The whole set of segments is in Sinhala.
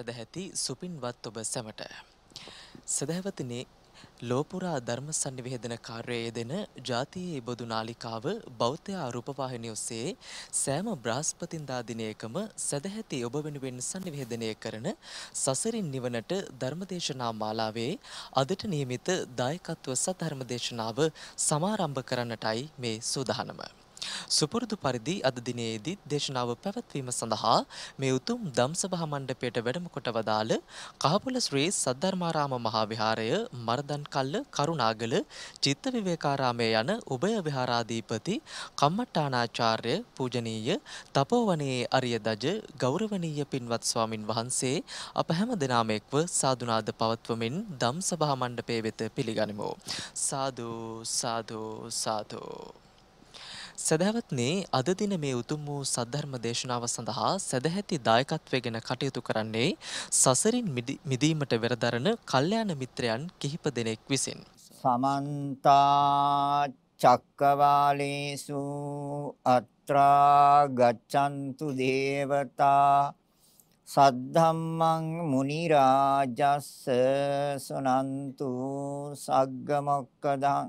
සැදැහැති සුපින්වත් ඔබ සැමට. සැදැහැවතිනේ ලෝපුරා ධර්ම සන්නිවේදන කාර්යයේ දෙන ජාතියේ බොදු නාලිකාව බෞද්ධයා රූපවාහිනිය ඔස්සේ සෑම බ්‍රහස්පතින්දා දිනයකම සදැහැති ඔබ වෙනුවෙන් සන්නිවේදනය කරන සසරින් නිවනට ධර්මදේශනා මාලාවේ අදට નિયમિત දායකත්ව සධර්මදේශනාව සමාරම්භ කරන්නටයි මේ සූදානම. සුපුරුදු පරිදි අද දිනයේදී දේශනාව පැවැත්වීම සඳහා මේ උතුම් ධම්සභා මණ්ඩපයට වැඩම කොට වදාළ කහපුල ශ්‍රී සද්ධර්මාරාම මහා විහාරය මරදන් කල්ල කරුණාගල චිත්ත විවේකාරාමය යන උභය විහාරාධිපති කම්මට්ටානාචාර්ය පූජනීය තපෝවනයේ අරිය දජ ගෞරවනීය පින්වත් ස්වාමින් වහන්සේ අප හැම දෙනාම එක්ව සාදුනාද පවත්වමින් ධම්සභා මණ්ඩපයේ වෙත පිළිගනිමු සාදු සාදු සාදු සැදැවත්නේ අද දින මේ උතුම් වූ සද්ධර්ම දේශනාව සඳහා සැදැහැති දායකත්වයගෙන කටයුතු කරන්නේ සසරින් මිදීමට වෙරදරන කල්යාණ මිත්‍රයන් කිහිප දෙනෙක් විසින්. සමන්තා චක්කවාලේසු අත්‍රා ගච්ඡන්තු දේවතා සද්ධම්මං මුනි රාජස්ස සුනන්තු සග්ගමොක්කදං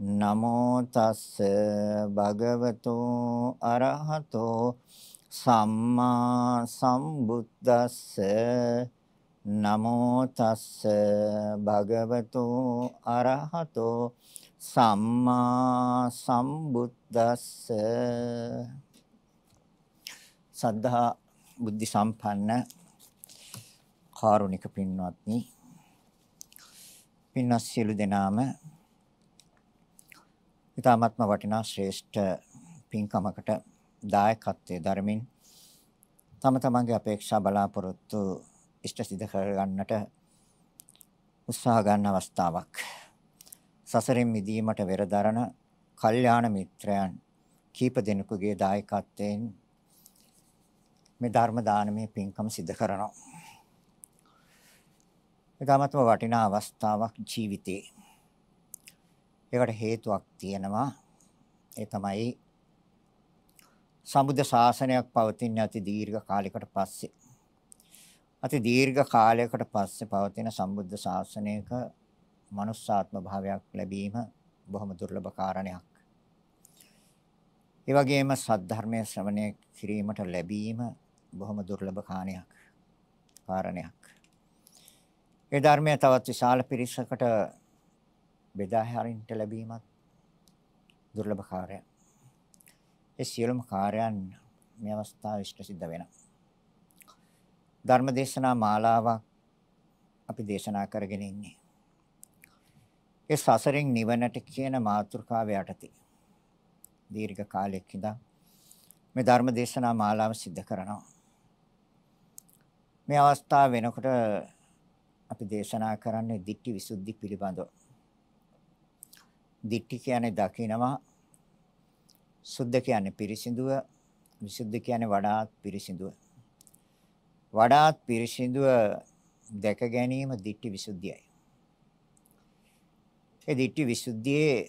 නමෝ තස්ස භගවතෝ අරහතෝ සම්මා සම්බුද්දස්ස නමෝ තස්ස භගවතෝ අරහතෝ සම්මා සම්බුද්දස්ස සද්ධා බුද්ධ සම්පන්න කාරුණික පින්වත්නි පින්වත් සියලු දෙනාම ඉතාමත්ම වටිනා ශ්‍රේෂ්ඨ පින්කමකට දායකත්වයේ දරමින් තම තමන්ගේ අපේක්ෂා බලාපොරොත්තු ඉෂ්ට සිද්ධ කරගන්නට උත්සාහ ගන්න අවස්ථාවක්. සසරින් මිදීමට වෙරදරන කල්යාණ මිත්‍රයන් කීප දෙනෙකුගේ දායකත්වයෙන් මේ ධර්ම දානමේ පින්කම සිදු කරනවා. ඒකමත්ම වටිනා අවස්ථාවක් ජීවිතේ. ඒකට හේතුවක් තියෙනවා. ඒ තමයි සම්බුද්ධ ශාසනයක් පවතින අති දීර්ඝ කාලයකට පස්සේ අති දීර්ඝ කාලයකට පස්සේ පවතින සම්බුද්ධ ශාසනයක මනුස්සාත්ම භාවයක් ලැබීම බොහොම දුර්ලභ කාරණයක්. ඒ වගේම සද්ධර්මය ශ්‍රවණය කිරීමට ලැබීම බොහොම දුර්ලභ කාණයක්. කාරණයක්. ඒ ධර්මය තවත් විශාල පිරිසකට බෙදා හරින්ට ලැබීමත් දුර්ලභ කාර්යයක්. ඒ සියලුම කාර්යයන් මේ අවස්ථාවේ ඉෂ්ට සිද්ධ වෙනවා. ධර්මදේශනා මාලාවක් අපි දේශනා කරගෙන ඉන්නේ. ඒ සසරින් නිවනට කියන මාතෘකාව යටතේ දීර්ඝ කාලයක් ඉඳන් මේ ධර්ම දේශනා මාලාව සිද්ධ කරනවා. මේ අවස්ථාව වෙනකොට අපි දේශනා කරන්නේ ditthi visuddhi පිළිබඳව. දිට්ඨි කියන්නේ දකිනවා. සුද්ධ කියන්නේ පිරිසිදුව. විසුද්ධ කියන්නේ වඩාත් පිරිසිදුව. වඩාත් පිරිසිදුව දැක ගැනීම දිට්ඨි විසුද්ධියයි. ඒ දිට්ඨි විසුද්ධියේ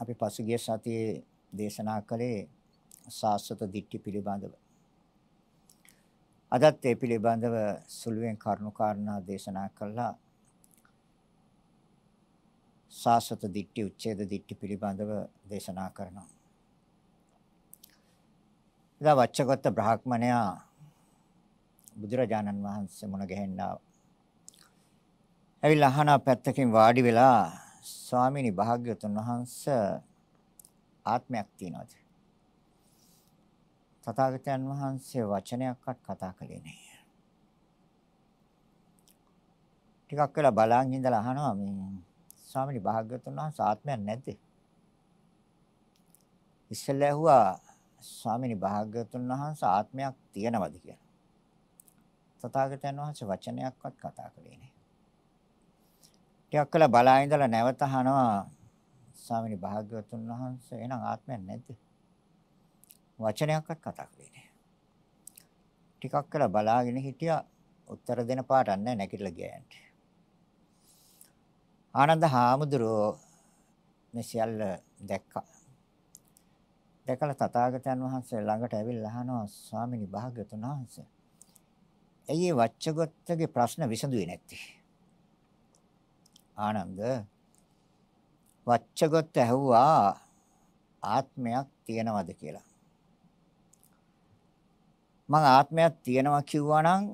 අපි පසුගිය සතියේ දේශනා කළේ සාස්වත දිට්ඨි පිළිබඳව. අදත් ඒ පිළිබඳව සුළුවෙන් කරුණු කාරණා දේශනා කළා. සාසත දිට්ඨි උච්ඡේද දිට්ඨි පිළිබඳව දේශනා කරනවා. ඉතින් වච්චගත බ්‍රාහ්මණයා බුදුරජාණන් වහන්සේ මුණ ගැහෙන්නා. ඇවිල්ලා අහනා පැත්තකින් වාඩි වෙලා ස්වාමීනි භාග්‍යතුන් වහන්සේ ආත්මයක් තියනවාද? තථාගතයන් වහන්සේ වචනයක්වත් කතා කළේ නැහැ. ටිකක් වෙලා බලන් ඉඳලා අහනවා මේ ස්වාමීනි භාග්‍යතුන් වහන්සේ ආත්මයක් නැද්ද? ඉස්සෙල්ලා ඇහුවා ස්වාමීනි භාග්‍යතුන් වහන්සේ ආත්මයක් තියෙනවද කියලා. තථාගතයන් වහන්සේ වචනයක්වත් කතා කළේ නැහැ. ටිකක් කළා බලා ඉඳලා නැවත අහනවා ස්වාමීනි භාග්‍යවතුන් වහන්සේ එහෙනම් ආත්මයක් නැද්ද? වචනයක්වත් කතා කරේ නෑ. ටිකක් කළා බලාගෙන හිටියා උත්තර දෙන පාටක් නෑ නැගිටලා ගියා යන්ට. ආනන්ද හාමුදුරුවෝ මේ සියල්ල දැක්කා. දැකලා තථාගතයන් වහන්සේ ළඟට ඇවිල්ලා අහනවා ස්වාමිනී භාග්‍යතුන් වහන්සේ. ඇයි වච්චගොත්තගේ ප්‍රශ්න විසඳුවේ නැත්තේ? ආනන්ද වච්චගොත්ත ඇහුවා ආත්මයක් තියනවද කියලා. මම ආත්මයක් තියනවා කිව්වා නම්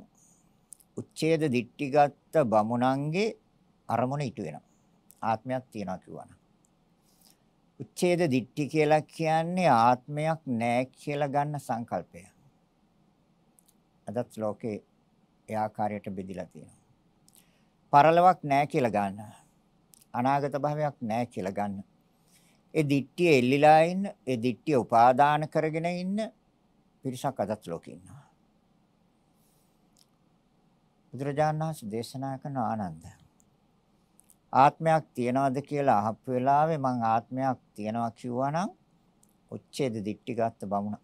උච්ඡේද දිට්ටි ගත්ත බමුණන්ගේ අරමුණ ඉටු වෙනවා. ආත්මයක් තියනවා කියවන. උච්ඡේද දිට්ඨි කියලා කියන්නේ ආත්මයක් නැහැ කියලා ගන්න සංකල්පය. අදත් ලෝකේ ඒ ආකාරයට බෙදිලා තියෙනවා. පරලොවක් නැහැ කියලා ගන්න. අනාගත භවයක් නැහැ කියලා ගන්න. ඒ දිට්ඨිය එල්ලිලා ඉන්න, ඒ දිට්ඨිය උපාදාන කරගෙන ඉන්න පිරිසක් අදත් ලෝකේ ඉන්නවා. බුදුරජාණන් වහන්සේ දේශනා කරන ආනන්දය ආත්මයක් තියනවද කියලා අහපු වෙලාවේ මං ආත්මයක් තියනවා කිව්වනම් උච්ඡේද දික්ටි ගත්ත බමුණ.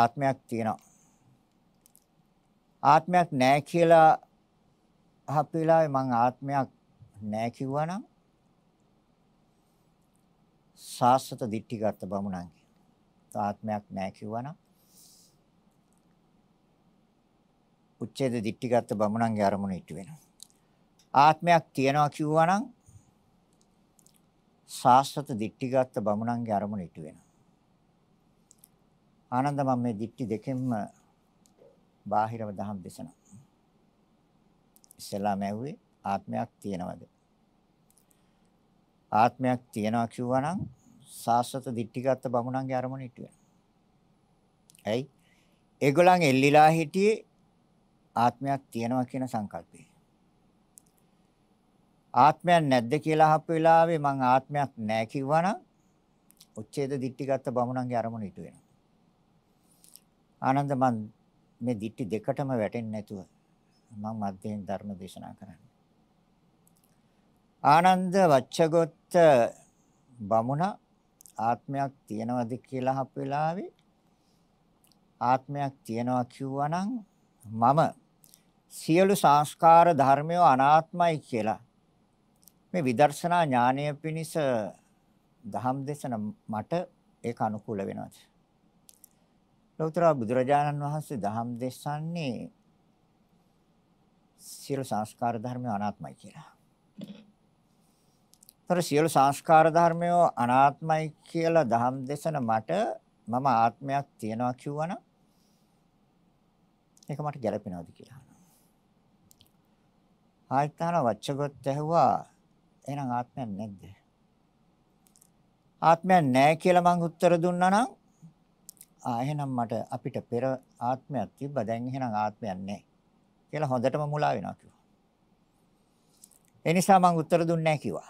ආත්මයක් තියනවා. ආත්මයක් නැහැ කියලා අහපු වෙලාවේ මං ආත්මයක් නැහැ කිව්වනම් සාස්වත දික්ටි ගත්ත බමුණන් ආත්මයක් නැහැ කිව්වනම් උච්ඡේද දික්ටි ගත්ත බමුණන්ගේ අරමුණ ඉටු වෙනවා. ආත්මයක් තියනවා කිව්වනම් සාස්වත දිට්ඨිගත බමුණන්ගේ අරමුණ ඉටු වෙනවා. ආනන්ද මම මේ දිට්ඨි දෙකෙන්ම බාහිරව දහම් දෙසනවා. ඉස්සෙල්ලාම ඇහුවේ ආත්මයක් තියනවද? ආත්මයක් තියනවා කිව්වනම් සාස්වත දිට්ඨිගත බමුණන්ගේ අරමුණ ඉටු වෙනවා. ඇයි? ඒගොල්ලන් එල්ලිලා හිටියේ ආත්මයක් තියනවා කියන සංකල්පය. ආත්මයක් නැද්ද කියලා අහපු වෙලාවේ මං ආත්මයක් නැහැ කිව්වනම් උච්ඡේද දිට්ඨිගත බමුණන්ගේ අරමුණ ඉටු වෙනවා. ආනන්ද මං මේ දිට්ටි දෙකටම වැටෙන්නේ නැතුව මම මධ්‍යයෙන් ධර්ම දේශනා කරන්නේ. ආනන්ද වච්චගොත්ත බමුණ ආත්මයක් තියනවද කියලා අහපු වෙලාවේ ආත්මයක් තියනවා කිව්වනම් මම සියලු සංස්කාර ධර්මය අනාත්මයි කියලා මේ විදර්ශනා ඥානය පිණිස දහම් දේශන මට ඒක අනුකූල වෙනවා. ලෞතර බුදුරජාණන් වහන්සේ දහම් දේශන්නේ සියලු සංස්කාර ධර්මය අනාත්මයි කියලා. තර සියලු සංස්කාර ධර්මය අනාත්මයි කියලා දහම් දේශන මට මම ආත්මයක් තියනවා කිව්වනම් ඒක මට ගැළපෙනවද කියලා අහනවා. ආයතන වච්චගොත් ඇහුවා එහෙනම් ආත්මයක් නැද්ද? ආත්මයක් නැහැ කියලා මං උත්තර දුන්නා නම් ආ එහෙනම් මට අපිට පෙර ආත්මයක් තිබ්බා දැන් එහෙනම් ආත්මයක් නැහැ කියලා හොඳටම මුලා වෙනවා කිව්වා. ඒ නිසා මං උත්තර දුන්නේ නැහැ කිව්වා.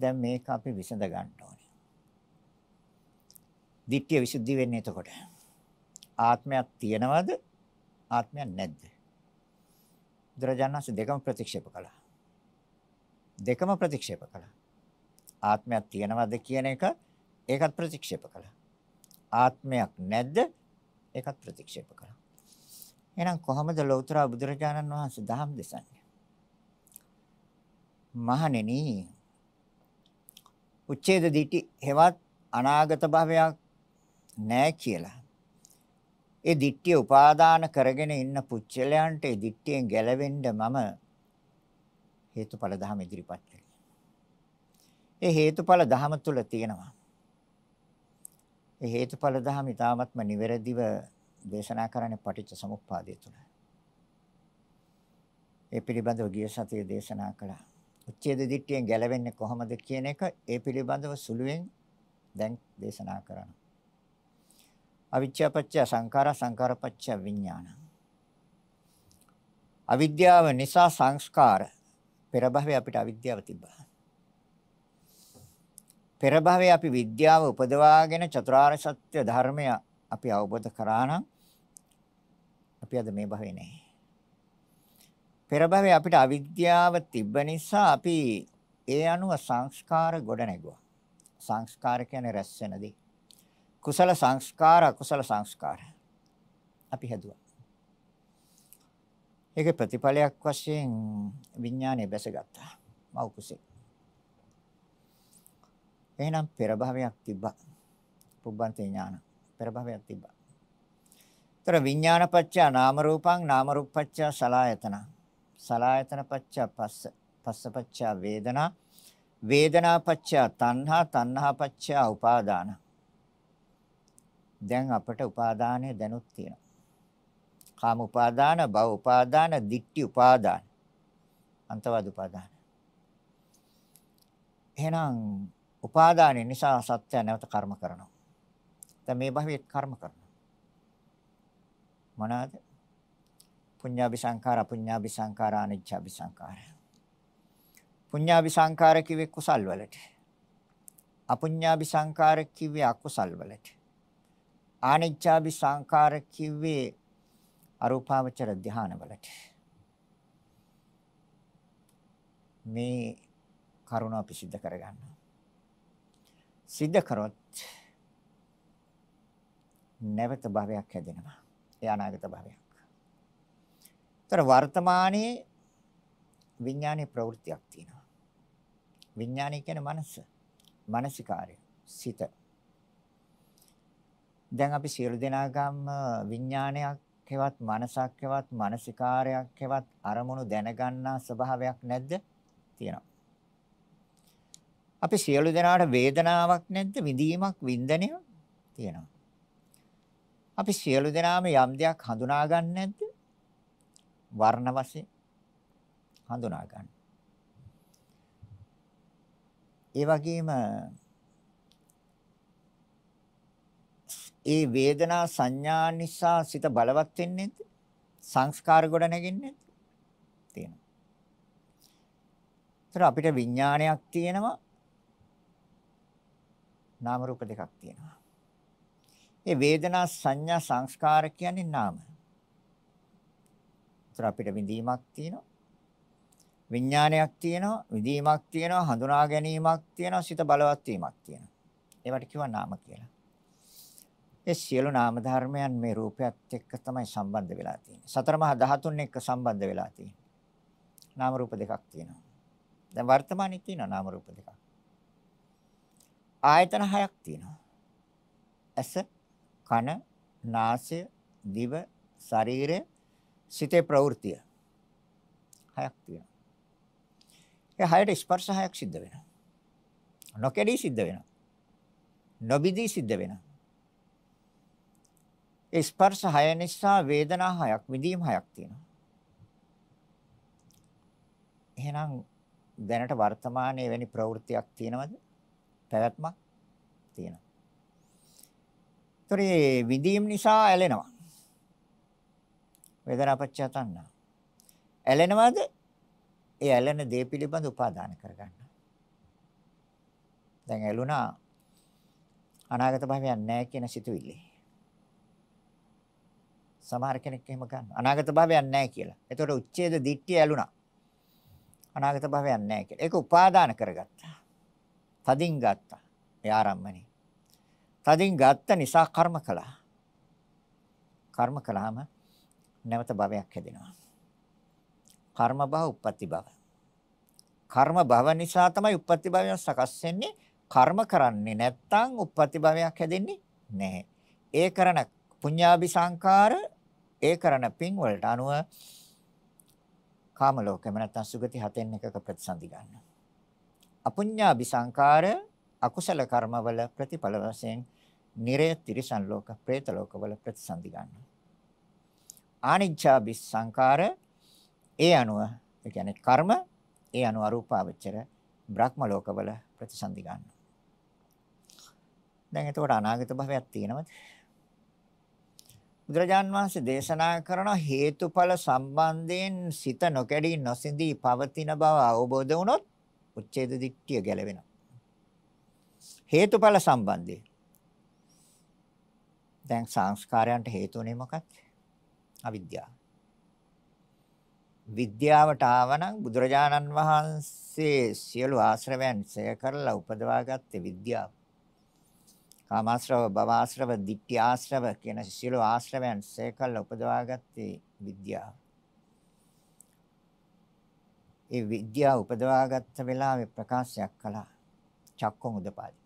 දැන් මේක අපි විසඳ ගන්න ඕනේ. ditthිය විසුද්ධි වෙන්නේ එතකොට. ආත්මයක් තියනවද? ආත්මයක් නැද්ද? දරජානස් දෙකම ප්‍රතික්ෂේප කළා. දෙකම ප්‍රතික්ෂේප කළා. ආත්මයක් තියනවද කියන එක ඒකත් ප්‍රතික්ෂේප කළා. ආත්මයක් නැද්ද ඒකත් ප්‍රතික්ෂේප කළා. එහෙනම් කොහොමද ලෞතර බුදුරජාණන් වහන්සේ දහම් දෙසන්නේ? මහණෙනි උච්ඡේද දිටි හෙවත් අනාගත භවයක් නැහැ කියලා. ඒ දිට්ඨිය උපාදාන කරගෙන ඉන්න පුච්චලයන්ට ඒ දිට්ඨියෙන් ගැලවෙන්න මම හේතුඵල ධහම ඉදිරිපත් කළේ. ඒ හේතුඵල ධහම තුල තියෙනවා. ඒ හේතුඵල ධහම ඊ타ත්ම නිවැරදිව දේශනා කරන්නේ පටිච්ච සමුප්පාදය තුල. ඒ පිළිබඳව ගිය සතියේ දේශනා කළා. උච්ඡේද දිට්ඨියෙන් ගැලවෙන්නේ කොහොමද කියන එක ඒ පිළිබඳව සුළුවෙන් දැන් දේශනා කරනවා. අවිච්ඡාපච්ච සංඛාර සංඛාරපච්ච විඥාන. අවිද්‍යාව නිසා සංස්කාර පෙර භවයේ අපිට අවිද්‍යාව තිබ්බා. පෙර භවයේ අපි විද්‍යාව උපදවාගෙන චතුරාර්ය සත්‍ය ධර්මය අපි අවබෝධ කරා නම් අපි අද මේ භවේ නැහැ. පෙර භවයේ අපිට අවිද්‍යාව තිබ්බ නිසා අපි ඒ අනුව සංස්කාර ගොඩ නැගුවා. සංස්කාර කියන්නේ රැස් වෙනදී. කුසල සංස්කාර අකුසල සංස්කාර අපි හැදුවා. ඒකේ ප්‍රතිඵලයක් වශයෙන් විඥානය බැසගත්තා. මව් කුසේ. එහෙනම් පෙර භවයක් තිබ්බා. පුබ්බන්තේ ඥාන. පෙර භවයක් තිබ්බා. ତර විඥානපච්චා නාම රූපං නාම රූපපච්චා සලායතන. සලායතනපච්චා පස්ස පස්සපච්චා වේදනා වේදනාපච්චා තණ්හා තණ්හාපච්චා උපාදාන. දැන් අපට උපාදානය දැනුත් තියෙනවා. කාම උපාදාන, භව උපාදාන, දික්ටි උපාදාන, අන්තවාද උපාදාන. එහෙනම් උපාදාන නිසා සත්‍ය නැවත කර්ම කරනවා. දැන් මේ භවයේ කර්ම කරනවා. මොනවාද? පුඤ්ඤාභි සංඛාර, අපුඤ්ඤාභි සංඛාර, අනිච්ඡාභි සංඛාර. පුඤ්ඤාභි සංඛාර කිව්වේ කුසල් වලට. අපුඤ්ඤාභි සංඛාර කිව්වේ අකුසල් වලට. ආනිච්ඡාභි සංඛාර කිව්වේ අරූපාවචර ධානවලට මේ කරුණ අපි सिद्ध කරගන්න. सिद्ध කරොත් නැවත භවයක් හැදෙනවා. ඒ අනාගත භවයක්. ତර වර්තමානයේ විඥානයේ ප්‍රවෘත්තියක් තියෙනවා. විඥානය කියන්නේ මනස. මානසිකාරය. සිත. දැන් අපි සියලු දෙනාගම විඥානයක් එවත් මනසක් එවත් මානසිකාරයක් එවත් අරමුණු දැනගන්නා ස්වභාවයක් නැද්ද? තියෙනවා. අපි සියලු දෙනාට වේදනාවක් නැද්ද? විඳීමක් වින්දනය තියෙනවා. අපි සියලු දෙනාම යම් දෙයක් හඳුනා ගන්න නැද්ද? වර්ණ වශයෙන් හඳුනා ගන්න. ඒ වගේම ඒ වේදනා සංඥා නිසා සිත බලවත් වෙන්නේ නැද්ද? සංස්කාර ගොඩ නැගෙන්නේ නැද්ද? තියෙනවා. ඒතර අපිට විඥානයක් තියෙනවා. නාම රූප දෙකක් තියෙනවා. ඒ වේදනා සංඥා සංස්කාර කියන්නේ නාම. ඒතර අපිට විඳීමක් තියෙනවා. විඥානයක් තියෙනවා, විඳීමක් තියෙනවා, හඳුනා ගැනීමක් තියෙනවා, සිත බලවත් වීමක් තියෙනවා. ඒවට කියව නාම කියලා. ඒ සියලු නාම ධර්මයන් මේ රූපයත් එක්ක තමයි සම්බන්ධ වෙලා තියෙන්නේ. සතර මහා ධාතුන් එක්ක සම්බන්ධ වෙලා තියෙන්නේ. නාම රූප දෙකක් තියෙනවා. දැන් වර්තමානයේ තියෙනවා නාම රූප දෙකක්. ආයතන හයක් තියෙනවා. ඇස, කන, නාසය, දිව, ශරීරය, සිතේ ප්‍රවෘත්තිය. හයක් තියෙනවා. ඒ හයට ස්පර්ශ හයක් සිද්ධ වෙනවා. නොකඩී සිද්ධ වෙනවා. නොබිදී සිද්ධ වෙනවා. ස්පර්ශ 6 නිසා වේදනා 6ක් විඳීම් 6ක් තියෙනවා. එහෙනම් දැනට වර්තමානයේ වෙනි ප්‍රවෘත්තියක් තියෙනවද? පැවැත්මක් තියෙනවා. ඒතරේ විඳීම් නිසා ඇලෙනවා. වේදනා පච්චය තණ්හා. ඇලෙනවද? ඒ ඇලෙන දේ පිළිබඳ උපාදාන කරගන්න. දැන් ඇලුනා අනාගත භවයක් නැහැ කියන සිතුවිල්ලේ සමහර කෙනෙක් එහෙම ගන්න. අනාගත භවයක් නැහැ කියලා. එතකොට උච්ඡේද දිට්ඨිය ඇලුනා. අනාගත භවයක් නැහැ කියලා. ඒක උපාදාන කරගත්තා. තදින් ගත්තා. ඒ ආරම්මනේ. තදින් ගත්ත නිසා කර්ම කළා. කර්ම කළාම නැවත භවයක් හැදෙනවා. කර්ම භව, උප්පත්ති භව. කර්ම භව නිසා තමයි උප්පත්ති භවය සකස් වෙන්නේ. කර්ම කරන්නේ නැත්නම් උප්පත්ති භවයක් හැදෙන්නේ නැහැ. ඒ කරන පුඤ්ඤාභි සංකාර ඒ කරන පින් වලට අනුව කාම ලෝකෙම නැත්තම් සුගති හතෙන් එකක ප්‍රතිසන්දි ගන්න. අපුඤ්ඤාභි සංකාර අකුසල කර්මවල ප්‍රතිඵල වශයෙන් නිරය තිරිසන් ලෝක, പ്രേත ලෝකවල ප්‍රතිසන්දි ගන්න. ආනිච්ඡාභි සංකාර ඒ අනුව, ඒ කියන්නේ කර්ම ඒ අනුව අරූපාවචර බ්‍රහ්ම ලෝකවල ප්‍රතිසන්දි ගන්න. දැන් එතකොට අනාගත භවයක් තියෙනවද? බුදුරජාන් වහන්සේ දේශනා කරන හේතුඵල සම්බන්ධයෙන් සිත නොකැඩී නොසිඳී පවතින බව අවබෝධ වුණොත් උච්ඡේද දිට්ඨිය ගැලවෙනවා. හේතුඵල සම්බන්ධය. දැන් සංස්කාරයන්ට හේතුනේ මොකක්ද? අවිද්‍යාව. විද්‍යාවට ආවනම් බුදුරජාණන් වහන්සේ සියලු ආශ්‍රවයන් සය කරලා උපදවාගත්තේ විද්‍යාව. කාමාශ්‍රව භවආශ්‍රව ditthi ආශ්‍රව කියන සියලු ආශ්‍රවයන් සේකල්ල උපදවාගත්තේ විද්‍යාව. ඒ විද්‍යාව උපදවාගත්ත වෙලාවේ ප්‍රකාශයක් කළා. චක්කොන් උදපාදි.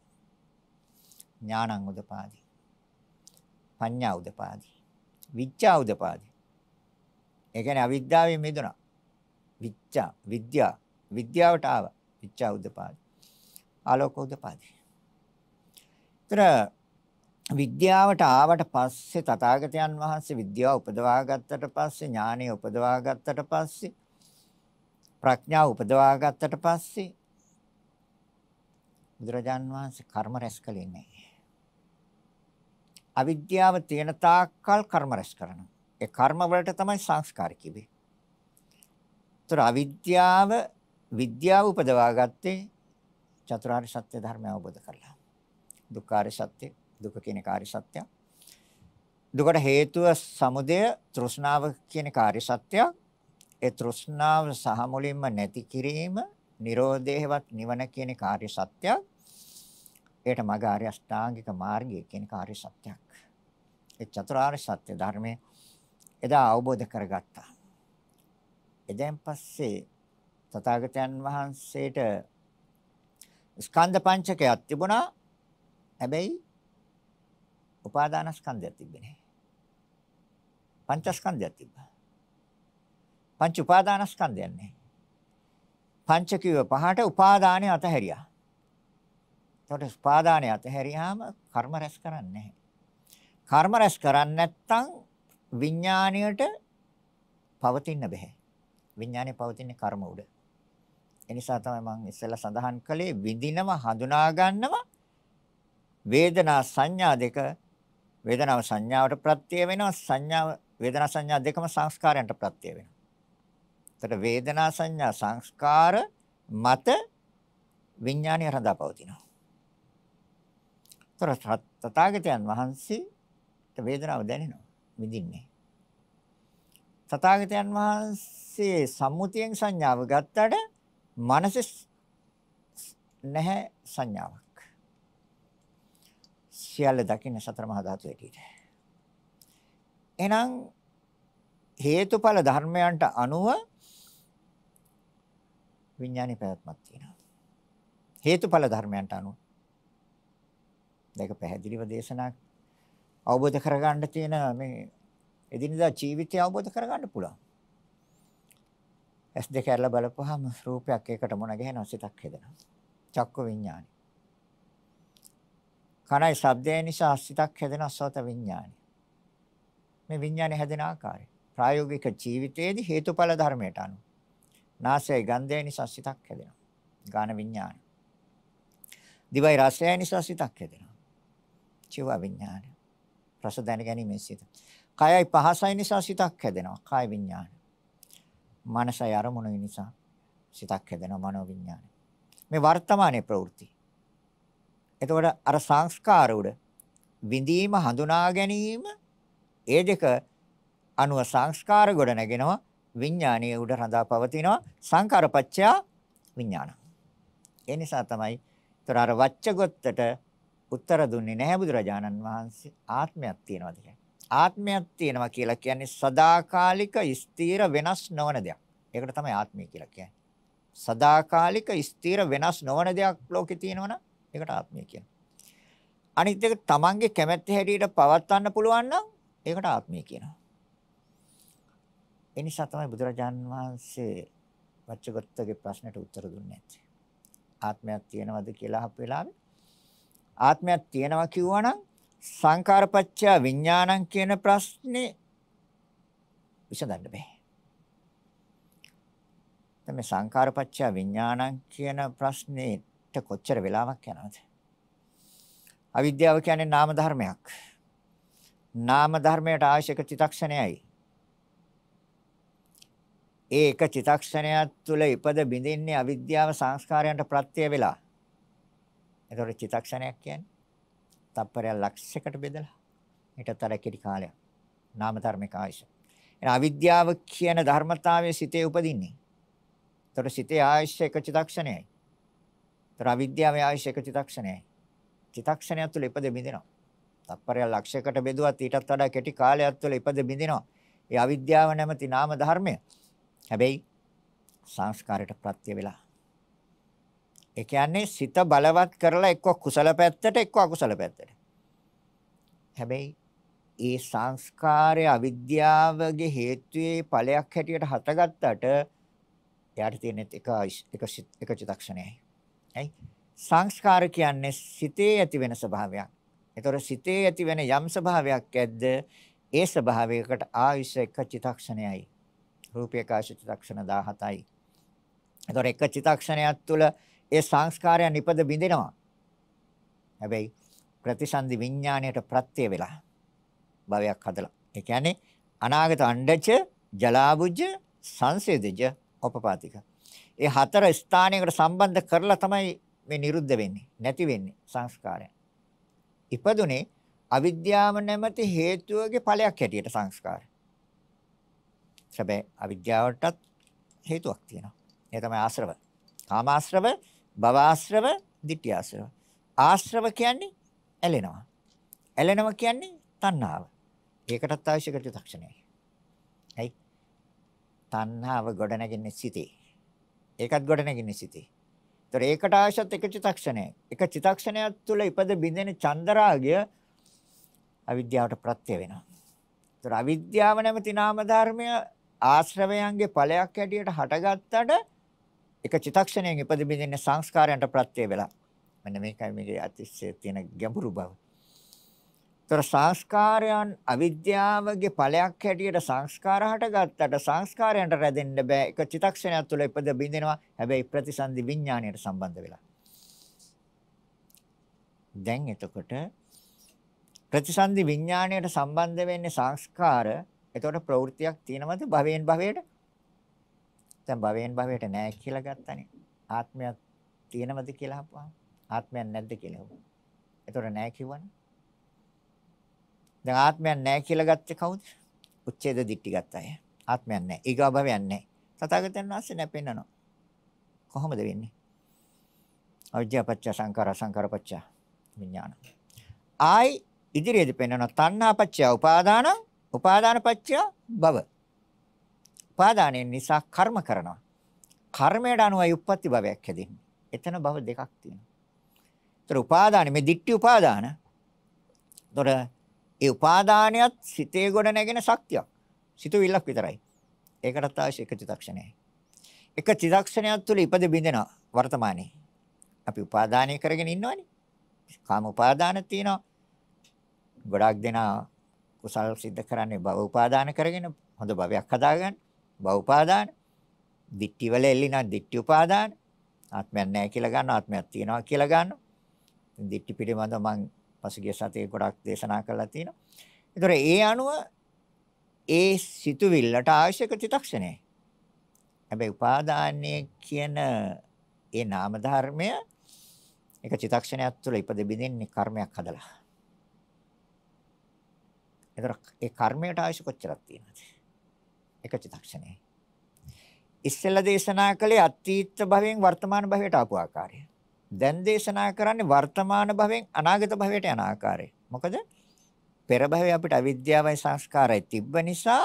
ඥානං උදපාදි. පඤ්ඤා උදපාදි. විච්ඡා උදපාදි. ඒ කියන්නේ අවිද්‍යාවෙන් මිදුණා. විච්ඡා විද්‍යා විද්‍යාවට ආවා. විච්ඡා උදපාදි. ආලෝක උදපාදි. ඒතර විද්‍යාවට ආවට පස්සේ තථාගතයන් වහන්සේ විද්‍යාව උපදවා ගත්තට පස්සේ ඥානය උපදවා ගත්තට පස්සේ ප්‍රඥාව උපදවා ගත්තට පස්සේ බුදුරජාන් වහන්සේ කර්ම රැස් කළේ නැහැ. අවිද්‍යාව තියෙන තාක්කල් කර්ම රැස් කරනවා. ඒ කර්ම වලට තමයි සංස්කාර කිව්වේ. ඒතර අවිද්‍යාව විද්‍යාව උපදවා ගත්තේ චතුරාර්ය සත්‍ය ධර්මය අවබෝධ කරලා. දුක්ඛාර සත්‍ය දුක කියන කාර්ය සත්‍යය. දුකට හේතුව සමුදය තෘෂ්ණාව කියන කාර්ය සත්‍යය. ඒ තෘෂ්ණාව සහ මුලින්ම නැති කිරීම නිරෝධේවත් නිවන කියන කාර්ය සත්‍යය. ඒට මග ආර්ය අෂ්ටාංගික මාර්ගය කියන කාර්ය සත්‍යයක්. ඒ චතුරාර්ය සත්‍ය ධර්මයේ එදා අවබෝධ කරගත්තා. එදෙන් පස්සේ තථාගතයන් වහන්සේට ස්කන්ධ පංචකයක් තිබුණා හැබැයි උපාදානස්කන්ධයක් තිබ්බේ නැහැ. පංචස්කන්ධයක් තිබ්බා. පංච උපාදානස්කන්ධයක් නැහැ. පංච කිව්ව පහට උපාදානෙ අතහැරියා. එතකොට උපාදානෙ අතහැරියාම කර්ම රැස් කරන්නේ නැහැ. කර්ම රැස් කරන්නේ නැත්නම් විඥාණයට පවතින්න බෑ. විඥාණය පවතින්නේ කර්ම උඩ. ඒ නිසා තමයි මම ඉස්සෙල්ලා සඳහන් කළේ විඳිනව හඳුනා ගන්නවා වේදනා සංඥා දෙක වේදනාව සංඥාවට ප්‍රත්‍ය වෙනවා සංඥාව වේදනා සංඥා දෙකම සංස්කාරයන්ට ප්‍රත්‍ය වෙනවා. එතකොට වේදනා සංඥා සංස්කාර මත විඥානය රඳා පවතිනවා. එතකොට තථාගතයන් වහන්සේට වේදනාව දැනෙනවා විඳින්නේ. තථාගතයන් වහන්සේ සම්මුතියෙන් සංඥාව ගත්තට මනස නැහැ සංඥාවක්. සියල්ල දකින්නේ සතර මහා ධාතු හැටියට. එහෙනම් හේතුඵල ධර්මයන්ට අනුව විඥානයේ පැවැත්මක් තියෙනවා. හේතුඵල ධර්මයන්ට අනුව. මේක පැහැදිලිව දේශනා අවබෝධ කරගන්න තියෙන මේ එදිනදා ජීවිතය අවබෝධ කරගන්න පුළුවන්. S2 ඇරලා බලපුවාම රූපයක් එකට මොන ගහනවා සිතක් හදනවා. චක්ක විඥානය. කනයි ශබ්දය නිසා සිතක් හැදෙන සෝත විඥානය. මේ විඥානය හැදෙන ආකාරය ප්‍රායෝගික ජීවිතයේදී හේතුඵල ධර්මයට අනුව නාසය ගන්ධය නිසා සිතක් හැදෙනවා. ගාන විඥානය. දිවයි රසය නිසා සිතක් හැදෙනවා. චිව විඥානය. රස දැනගැනීමේ සිත. කයයි පහසයි නිසා සිතක් හැදෙනවා. කාය විඥානය. මනසයි අරමුණු නිසා සිතක් හැදෙනවා මනෝ විඥානය. මේ වර්තමානයේ ප්‍රවෘත්ති. එතකොට අර සංස්කාර උඩ විඳීම හඳුනා ගැනීම ඒ දෙක අනුව සංස්කාර ගොඩ නැගෙනවා විඥානීය උඩ රඳා පවතිනවා සංකාරපච්චය විඥාන. ඒ නිසා තමයි ඒතර අර වච්චගොත්තට උත්තර දුන්නේ නැහැ බුදුරජාණන් වහන්සේ ආත්මයක් තියෙනවා කියලා. ආත්මයක් තියෙනවා කියලා කියන්නේ සදාකාලික ස්ථිර වෙනස් නොවන දෙයක්. ඒකට තමයි ආත්මය කියලා කියන්නේ. සදාකාලික ස්ථිර වෙනස් නොවන දෙයක් ලෝකේ තියෙනවනම් ඒකට ආත්මය කියන්නේ. අනිත් එක තමන්ගේ කැමැත්ත හැටියට පවත්වන්න පුළුවන් නම් ඒකට ආත්මය කියනවා. ඒ නිසා තමයි බුදුරජාණන් වහන්සේ වච්චගොත්තගේ ප්‍රශ්නට උත්තර දුන්නේ නැත්තේ. ආත්මයක් තියෙනවද කියලා අහපු වෙලාවේ ආත්මයක් තියෙනවා කිව්වනම් සංකාරපච්චය විඥානං කියන ප්‍රශ්නේ විසඳන්න බෑ. දැන් මේ සංකාරපච්චය විඥානං කියන ප්‍රශ්නේ අපිට කොච්චර වෙලාවක් යනවද? අවිද්‍යාව කියන්නේ නාම ධර්මයක්. නාම ධර්මයට ආශයක චිතක්ෂණයයි. ඒ එක චිතක්ෂණයක් තුළ ඉපද බිඳින්නේ අවිද්‍යාව සංස්කාරයන්ට ප්‍රත්‍ය වෙලා. ඒතකොට චිතක්ෂණයක් කියන්නේ තප්පරය ලක්ෂයකට බෙදලා ඊටතර කෙටි කාලයක් නාම ධර්මික ආයශ. එන අවිද්‍යාව කියන ධර්මතාවයේ සිතේ උපදින්නේ. ඒතකොට සිතේ ආයශ එක චිතක්ෂණයයි. ඒතර අවිද්‍යාවේ ආයශ එක චිතක්ෂණයයි. චිතක්ෂණය තුළ ඉපද බිඳිනවා. තත්පරය ලක්ෂයකට බෙදුවත් ඊටත් වඩා කෙටි කාලයක් තුළ ඉපද බිඳිනවා. ඒ අවිද්‍යාව නැමැති නාම ධර්මය. හැබැයි සංස්කාරයට ප්‍රත්‍ය වෙලා. ඒ කියන්නේ සිත බලවත් කරලා එක්ක කුසල පැත්තට එක්ක අකුසල පැත්තට. හැබැයි ඒ සංස්කාරය අවිද්‍යාවගේ හේතුයේ ඵලයක් හැටියට හටගත්තට එයාට තියෙන එක එක චිතක්ෂණයයි. ඇයි? සංස්කාර කියන්නේ සිතේ ඇති වෙන ස්වභාවයක්. ඒතොර සිතේ ඇති වෙන යම් ස්වභාවයක් ඇද්ද ඒ ස්වභාවයකට ආයුෂ එක චිතක්ෂණයයි. රූපේකාශ චිතක්ෂණ 17යි. ඒතොර එක චිතක්ෂණයක් තුළ ඒ සංස්කාරය නිපද බිඳිනවා. හැබැයි ප්‍රතිසන්දි විඥාණයට ප්‍රත්‍ය වෙලා භවයක් හදලා. ඒ කියන්නේ අනාගත අණ්ඩච ජලාබුජ්ජ සංසේදජ උපපාතික ඒ හතර ස්ථානයකට සම්බන්ධ කරලා තමයි මේ නිරුද්ධ වෙන්නේ නැති වෙන්නේ සංස්කාරය. ඉපදුනේ අවිද්‍යාව නැමැති හේතුවගේ ඵලයක් හැටියට සංස්කාරය. හැබැයි අවිද්‍යාවටත් හේතුවක් තියෙනවා. ඒ තමයි ආශ්‍රව. කාමාශ්‍රව, භවආශ්‍රව, ditthිආශ්‍රව. ආශ්‍රව කියන්නේ ඇලෙනවා. ඇලෙනවා කියන්නේ තණ්හාව. ඒකටත් අවශ්‍ය කරති දක්ෂණයයි. ඇයි? තණ්හාව ගොඩනැගෙන්නේ සිතේ. ඒකත් ගොඩනැගෙන සිටී. ඒතර ඒකට ආශත් එක චිතක්ෂණයක්. එක චිතක්ෂණයක් තුළ ඉපද බින්දෙන චන්දරාගය අවිද්‍යාවට ප්‍රත්‍ය වෙනවා. ඒතර අවිද්‍යාව නැමැති නාම ධර්මය ආශ්‍රවයන්ගේ ඵලයක් හැටියට හටගත්තට එක චිතක්ෂණයෙන් ඉපද බින්දෙන සංස්කාරයන්ට ප්‍රත්‍ය වෙලා. මෙන්න මේකයි මේකේ අතිශය තියෙන ගැඹුරු බව. ඒතර සංස්කාරයන් අවිද්‍යාවගේ ඵලයක් හැටියට සංස්කාර හටගත්තට සංස්කාරයන්ට රැඳෙන්න බෑ. ඒක චිතක්ෂණයක් තුළ ඉපද බින්දෙනවා. හැබැයි ප්‍රතිසන්දි විඥාණයට සම්බන්ධ වෙලා. දැන් එතකොට ප්‍රතිසන්දි විඥාණයට සම්බන්ධ වෙන්නේ සංස්කාර. එතකොට ප්‍රවෘත්තියක් තියෙනවද භවයෙන් භවයට? දැන් භවයෙන් භවයට නෑ කියලා ගත්තනේ. ආත්මයක් තියෙනවද කියලා අහපුවා. ආත්මයක් නැද්ද කියලා. එතකොට නෑ කිව්වනේ. දැන් ආත්මයක් නැහැ කියලා ගත්තේ කවුද? උච්ඡේද දිට්ටි ගත්ත අය. ආත්මයක් නැහැ. ඊගා භවයක් නැහැ. තථාගතයන් වහන්සේ නැපෙන්නනවා. කොහොමද වෙන්නේ? අවිද්‍යාපච්ච සංකාර සංකාරපච්ච විඥාන. ආයි ඉදිරියේදී පෙන්වන තණ්හාපච්ච උපාදාන උපාදානපච්ච භව. උපාදානයෙන් නිසා කර්ම කරනවා. කර්මයට අනුවයි උප්පත්ති භවයක් හැදෙන්නේ. එතන භව දෙකක් තියෙනවා. ඒතර උපාදාන මේ දික්ටි උපාදාන. ඒතර ඒ උපාදානයත් සිතේ ගොඩ නැගෙන ශක්තියක්. සිතුවිල්ලක් විතරයි. ඒකටත් අවශ්‍ය එක චිතක්ෂණයයි. එක චිතක්ෂණයක් තුළ ඉපද බිඳෙන වර්තමානයේ. අපි උපාදානය කරගෙන ඉන්නවනේ. කාම උපාදාන තියෙනවා. ගොඩාක් දෙනා කුසල් සිද්ධ කරන්නේ භව උපාදාන කරගෙන හොඳ භවයක් හදාගන්න. භව උපාදාන. දිට්ටි වල එල්ලිනා දිට්ටි උපාදාන. ආත්මයක් නැහැ කියලා ගන්න ආත්මයක් තියෙනවා කියලා ගන්න. දිට්ටි පිළිබඳව මම පසුගිය සතියේ ගොඩක් දේශනා කරලා තිනවා. ඒතර ඒ අනුව ඒ සිතුවිල්ලට අවශ්‍යක චිතක්ෂණයයි. හැබැයි උපාදානයේ කියන ඒ නාම ධර්මය ඒක චිතක්ෂණයක් තුළ ඉපද බිඳින්නේ කර්මයක් හදලා. ඒතර ඒ කර්මයට අවශ්‍ය කොච්චරක් තියෙනවද? එක චිතක්ෂණයයි. ඉස්සෙල්ලා දේශනා කළේ අතීත භවයෙන් වර්තමාන භවයට ආපු ආකාරය. දැන් දේශනා කරන්නේ වර්තමාන භවෙන් අනාගත භවයට යන ආකාරය. මොකද පෙර භවයේ අපිට අවිද්‍යාවයි සංස්කාරයි තිබ්බ නිසා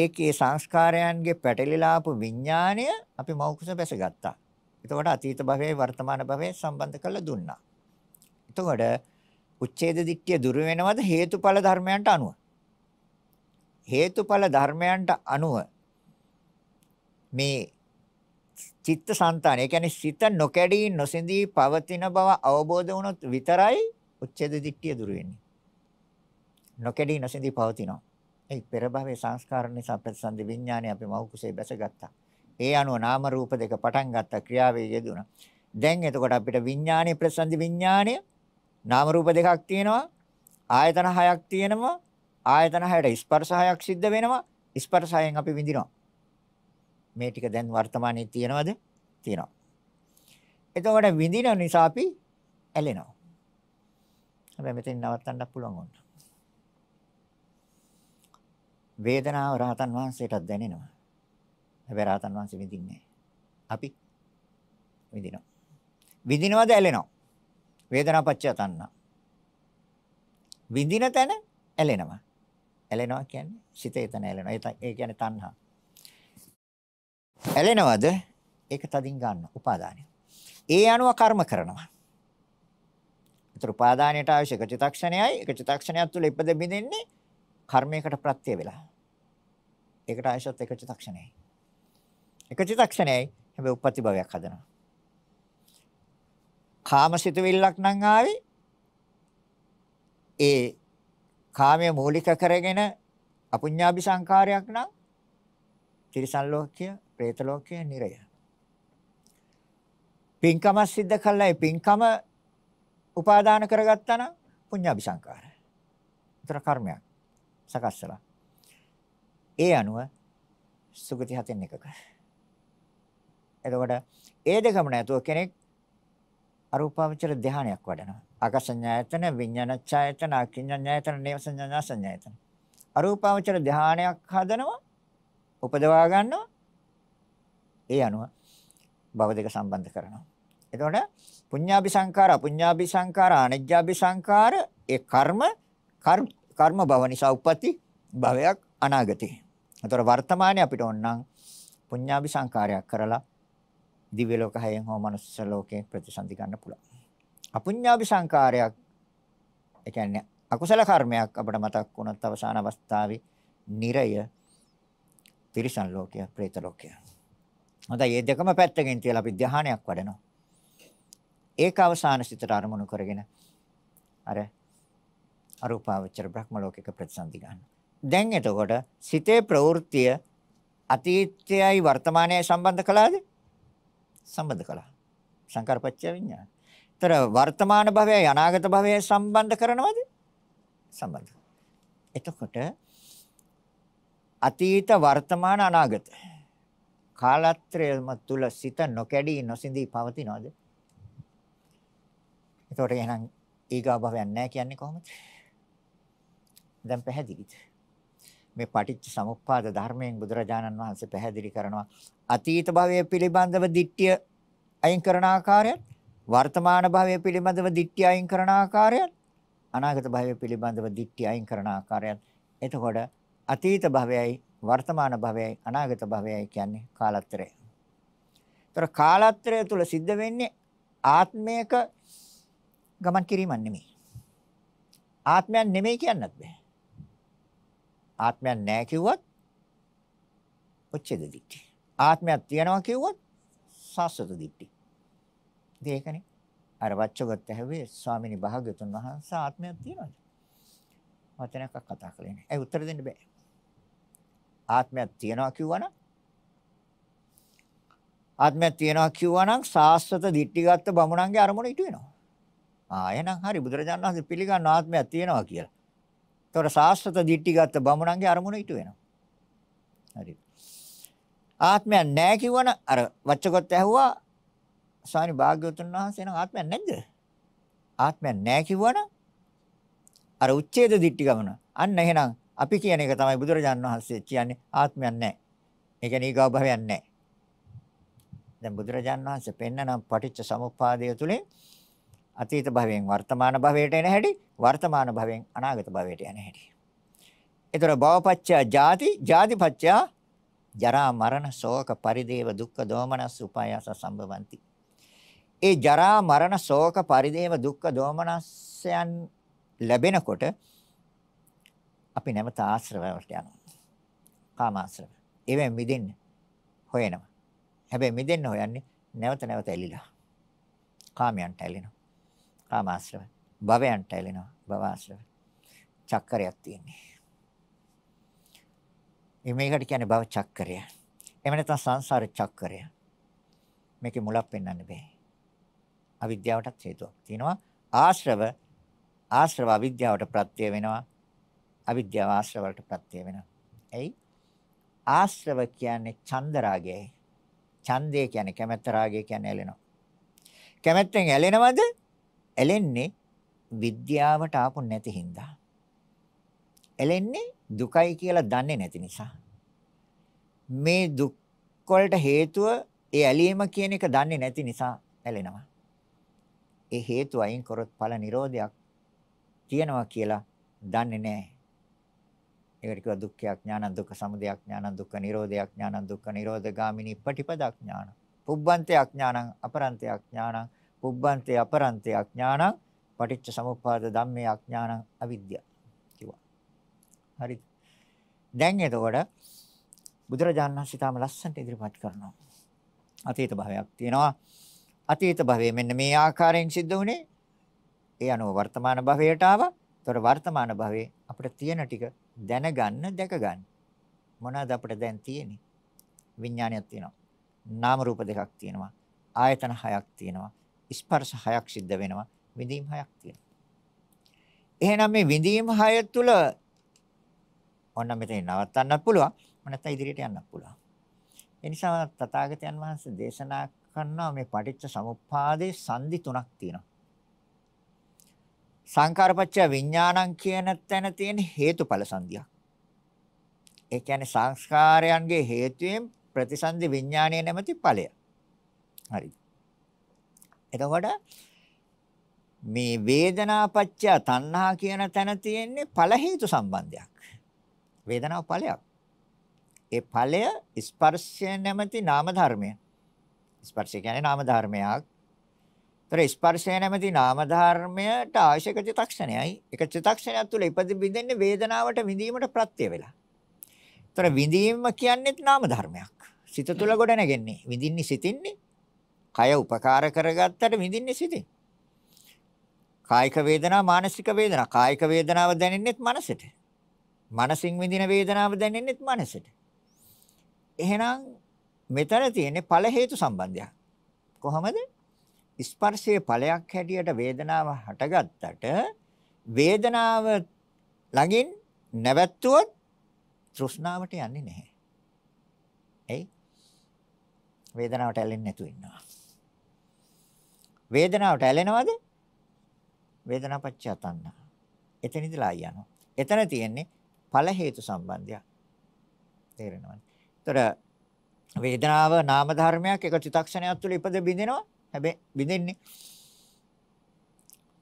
ඒකේ සංස්කාරයන්ගේ පැටලිලා ආපු විඥාණය අපි මෞකස බැසගත්තා. එතකොට අතීත භවයේ වර්තමාන භවයේ සම්බන්ධ කරලා දුන්නා. එතකොට උච්ඡේද දිට්ඨිය දුර වෙනවද හේතුඵල ධර්මයන්ට අනුව? හේතුඵල ධර්මයන්ට අනුව මේ චිත්තසංතාන. ඒ කියන්නේ සිත නොකැඩී නොසිඳී පවතින බව අවබෝධ වුණොත් විතරයි උච්ඡේද දිට්ඨිය දුර වෙන්නේ. නොකැඩී නොසිඳී පවතිනවා. ඒ පෙර භවයේ සංස්කාර නිසා ප්‍රතිසන්දි විඥානය අපි මව කුසේ බැසගත්තා. ඒ අනුව නාම රූප දෙක පටන් ගත්ත ක්‍රියාවේ යෙදුණා. දැන් එතකොට අපිට විඥානයේ ප්‍රතිසන්දි විඥානය නාම රූප දෙකක් තියෙනවා. ආයතන හයක් තියෙනවා. ආයතන හයට ස්පර්ශ හයක් සිද්ධ වෙනවා. ස්පර්ශයෙන් අපි විඳිනවා. මේ ටික දැන් වර්තමානයේ තියෙනවද? තියෙනවා. එතකොට විඳින නිසා අපි ඇලෙනවා. හැබැයි මෙතෙන් නවත්තන්නත් පුළුවන් වුණා. වේදනාව රහතන් වහන්සේටත් දැනෙනවා. හැබැයි රහතන් වහන්සේ විඳින්නේ අපි විඳිනවා. විඳිනවද ඇලෙනවා. වේදනා පච්චය තණ්හා. විඳින තැන ඇලෙනවා. ඇලෙනවා කියන්නේ සිතේ තන ඇලෙනවා. ඒ කියන්නේ තණ්හා. ඇලෙනවද? ඒක තදින් ගන්න උපාදානය. ඒ අනුව කර්ම කරනවා. ඒතර උපාදානයට අවශ්‍ය එක චිතක්ෂණයයි එක චිතක්ෂණයක් තුළ ඉපද බින්දෙන්නේ කර්මයකට ප්‍රත්‍ය වෙලා. ඒකට අවශ්‍යත් එක චිතක්ෂණයයි. එක චිතක්ෂණයයි හැබැයි උපපති භවයක් හදනවා. කාමසිතවිල්ලක් නම් ආවේ ඒ කාමයේ මූලික කරගෙන අපුඤ්ඤාභි සංකාරයක් නම් තිරිසන් ලෝකය പ്രേත ලෝකයේ නිරය. පින්කම සිද්ධ කළා ඒ පින්කම උපාදාන කරගත්තා නම් පුඤ්ඤාபிසංකාර. උතර කර්මයක් සකස්සලා. ඒ අනුව සුගති හතෙන් එකක. එතකොට ඒ දෙකම නැතුව කෙනෙක් අරූපාවචර ධානයක් වඩනවා. ආකසඤ්ඤායතන, විඤ්ඤාණච්ඡායතන, අකිඤ්ඤායතන, නේවසඤ්ඤාසඤ්ඤායතන. අරූපාවචර ධානයක් හදනවා. උපදවා ගන්නවා. ඒ අනුව භව දෙක සම්බන්ධ කරනවා. එතකොට පුඤ්ඤාභි සංඛාර, අපුඤ්ඤාභි සංඛාර, අනිජ්ජාභි සංඛාර ඒ කර්ම කර්ම භව නිසා උපති භවයක් අනාගතේ. එතකොට වර්තමානයේ අපිට ඕනනම් පුඤ්ඤාභි සංඛාරයක් කරලා දිව්‍ය ලෝක හයෙන් හෝ මනුස්ස ලෝකයෙන් ප්‍රතිසන්දි ගන්න පුළුවන්. අපුඤ්ඤාභි සංඛාරයක් ඒ කියන්නේ අකුසල කර්මයක් අපිට මතක් වුණත් අවසාන අවස්ථාවේ නිරය තිරිසන් ලෝකය, പ്രേත ලෝකය. හොඳයි මේ දෙකම පැත්තකින් තියලා අපි ධානයක් වඩනවා. ඒක අවසාන සිතට අරමුණු කරගෙන අර අරූපාවචර බ්‍රහ්ම ලෝකයක ප්‍රතිසන්දි ගන්න. දැන් එතකොට සිතේ ප්‍රවෘත්තිය අතීතයයි වර්තමානයයි සම්බන්ධ කළාද? සම්බන්ධ කළා. සංකාරපච්චය විඥාන. ඒතර වර්තමාන භවයයි අනාගත භවයයි සම්බන්ධ කරනවද? සම්බන්ධ. එතකොට අතීත වර්තමාන අනාගත කාලත්‍රයම තුල සිත නොකැඩී නොසිඳී පවතිනවද? එතකොට එහෙනම් ඊගාභවයක් නැහැ කියන්නේ කොහොමද? දැන් පැහැදිලිද? මේ පටිච්ච සමුප්පාද ධර්මයෙන් බුදුරජාණන් වහන්සේ පැහැදිලි කරනවා අතීත භවය පිළිබඳව දිට්ඨිය අයින් කරන ආකාරයත් වර්තමාන භවය පිළිබඳව දිට්ඨිය අයින් කරන ආකාරයත් අනාගත භවය පිළිබඳව දිට්ඨිය අයින් කරන ආකාරයත් එතකොට අතීත භවයයි වර්තමාන භවයයි අනාගත භවයයි කියන්නේ කාලත්‍රය. ඒතර කාලත්‍රය තුල සිද්ධ වෙන්නේ ආත්මයක ගමන් කිරීමක් නෙමෙයි. ආත්මයක් නෙමෙයි කියන්නත් බෑ. ආත්මයක් නැහැ කිව්වත් උච්චේද දිට්ඨි. ආත්මයක් තියනවා කිව්වොත් සාස්වත දිට්ඨි. ඉතින් ඒකනේ. අර වච්චගත හැවේ ස්වාමිනී භාග්‍යතුන් වහන්සේ ආත්මයක් තියනවාද? වචනයක් කතා කළේ නෑ. ඒ උත්තර දෙන්න බෑ. ආත්මයක් තියනවා කිව්වනම් ආත්මයක් තියනවා කිව්වනම් සාස්වත දිට්ඨිගත බමුණන්ගේ අරමුණ ඉටු වෙනවා. ආ එහෙනම් හරි බුදුරජාණන් වහන්සේ පිළිගන්න ආත්මයක් තියනවා කියලා. ඒතොර සාස්වත දිට්ඨිගත බමුණන්ගේ අරමුණ ඉටු වෙනවා. හරි. ආත්මයක් නැහැ කිව්වනම් අර වච්චකොත් ඇහුවා සානි භාග්‍යවතුන් වහන්සේ නම් ආත්මයක් නැද්ද? ආත්මයක් නැහැ කිව්වනම් අර උච්ඡේද දිට්ඨි ගමන. අන්න එහෙනම් අපි කියන එක තමයි බුදුරජාන් වහන්සේ කියන්නේ ආත්මයක් නැහැ. ඒ කියන්නේ ඊගාව භවයක් නැහැ. දැන් බුදුරජාන් වහන්සේ පෙන්නනම් පටිච්ච සමුප්පාදය තුලින් අතීත භවයෙන් වර්තමාන භවයට එන හැටි, වර්තමාන භවයෙන් අනාගත භවයට යන හැටි. ඒතර භවපච්චය ජාති, ජාතිපච්චය ජරා මරණ ශෝක පරිදේව දුක්ඛ දෝමනස් උපායාස සම්භවಂತಿ. ඒ ජරා මරණ ශෝක පරිදේව දුක්ඛ දෝමනස්යන් ලැබෙනකොට අපි නැවත ආශ්‍රවවලට යනවා. කාමාශ්‍රව. ඒවෙන් මිදෙන්න හොයනවා. හැබැයි මිදෙන්න හොයන්නේ නැවත නැවත ඇලිලා. කාමයන්ට ඇලෙනවා. කාමාශ්‍රව. භවයන්ට ඇලෙනවා. භවආශ්‍රව. චක්‍රයක් තියෙන්නේ. මේකට කියන්නේ භව චක්‍රය. එහෙම නැත්නම් සංසාර චක්‍රය. මේකේ මුලක් පෙන්වන්න බෑ. අවිද්‍යාවටත් හේතුවක් තියෙනවා. ආශ්‍රව ආශ්‍රව අවිද්‍යාවට ප්‍රත්‍ය වෙනවා. අවිද්‍යාව ආශ්‍රවවලට ප්‍රත්‍ය වෙනවා. එයි ආශ්‍රව කියන්නේ ඡන්ද රාගයයි. ඡන්දය කියන්නේ කැමැත්ත රාගය කියන්නේ ඇලෙනවා. කැමැත්තෙන් ඇලෙනවද? ඇලෙන්නේ විද්‍යාවට ආපු නැති හින්දා. ඇලෙන්නේ දුකයි කියලා දන්නේ නැති නිසා. මේ දුක් වලට හේතුව ඒ ඇලීම කියන එක දන්නේ නැති නිසා ඇලෙනවා. ඒ හේතු අයින් කරොත් ඵල නිරෝධයක් තියෙනවා කියලා දන්නේ නැහැ. ඒකට කියව දුක්ඛයක් ඥානං දුක්ඛ සමුදයක් ඥානං දුක්ඛ නිරෝධයක් ඥානං දුක්ඛ නිරෝධ ගාමිනී පටිපදක් ඥානං පුබ්බන්තයක් ඥානං අපරන්තයක් ඥානං පුබ්බන්තේ අපරන්තයක් ඥානං පටිච්ච සමුප්පාද ධම්මයක් ඥානං අවිද්‍යාව කිව්වා. හරිද? දැන් එතකොට බුදුරජාණන් වහන්සේ තාම ලස්සනට ඉදිරිපත් කරනවා. අතීත භවයක් තියෙනවා. අතීත භවයේ මෙන්න මේ ආකාරයෙන් සිද්ධ වුණේ ඒ අනුව වර්තමාන භවයට ආවා. ඒතකොට වර්තමාන භවයේ අපිට තියෙන ටික දැනගන්න දැකගන්න. මොනවාද අපිට දැන් තියෙන්නේ? විඥානයක් තියෙනවා. නාම රූප දෙකක් තියෙනවා. ආයතන හයක් තියෙනවා. ස්පර්ශ හයක් සිද්ධ වෙනවා. විඳීම් හයක් තියෙනවා. එහෙනම් මේ විඳීම් හය තුළ ඔන්න මෙතන නවත්තන්නත් පුළුවන්. නැත්නම් ඉදිරියට යන්නත් පුළුවන්. ඒ නිසා තථාගතයන් වහන්සේ දේශනා කරනවා මේ පටිච්ච සමුප්පාදේ සංදි තුනක් තියෙනවා. සංකාරපච්චය විඥානං කියන තැන තියෙන හේතුඵල සංදියක්. ඒ කියන්නේ සංස්කාරයන්ගේ හේතුයෙන් ප්‍රතිසන්දි විඥානයේ නැමැති ඵලය. හරි. එතකොට මේ වේදනාපච්චය තණ්හා කියන තැන තියෙන්නේ ඵල හේතු සම්බන්ධයක්. වේදනාව ඵලයක්. ඒ ඵලය ස්පර්ශය නැමැති නාම ධර්මය. ස්පර්ශය කියන්නේ නාම ධර්මයක්. ତර ස්පර්ශය නැමැති නාම ධර්මයට ආශයක චිතක්ෂණයයි. ඒක චිතක්ෂණයක් තුළ ඉපදි බින්දෙන්නේ වේදනාවට විඳීමට ප්‍රත්‍ය වෙලා. තර විඳීම කියන්නේත් නාම ධර්මයක්. සිත තුළ ගොඩ නැගෙන්නේ. විඳින්නේ සිතින්නේ. කය උපකාර කරගත්තට විඳින්නේ සිතින්. කායික වේදනා මානසික වේදනා කායික වේදනාව දැනෙන්නේත් මනසට. මනසින් විඳින වේදනාව දැනෙන්නේත් මනසට. එහෙනම් මෙතන තියෙන්නේ ඵල හේතු සම්බන්ධයක්. කොහොමද? ස්පර්ශයේ ඵලයක් හැටියට වේදනාව හටගත්තට වේදනාව ළඟින් නැවැත්තුවොත් තෘෂ්ණාවට යන්නේ නැහැ. එයි වේදනාවට ඇලෙන්නේ නැතු ඉන්නවා. වේදනාවට ඇලෙනවද? වේදනාපච්චය තණ්හා. එතන ඉඳලා යනවා. එතන තියෙන්නේ ඵල හේතු සම්බන්ධයක්. තේරෙනවද? ඒතර වේදනාව නාම ධර්මයක් එක චිතක්ෂණයක් තුළ ඉපද බිඳිනවා. හැබැයි විඳින්නේ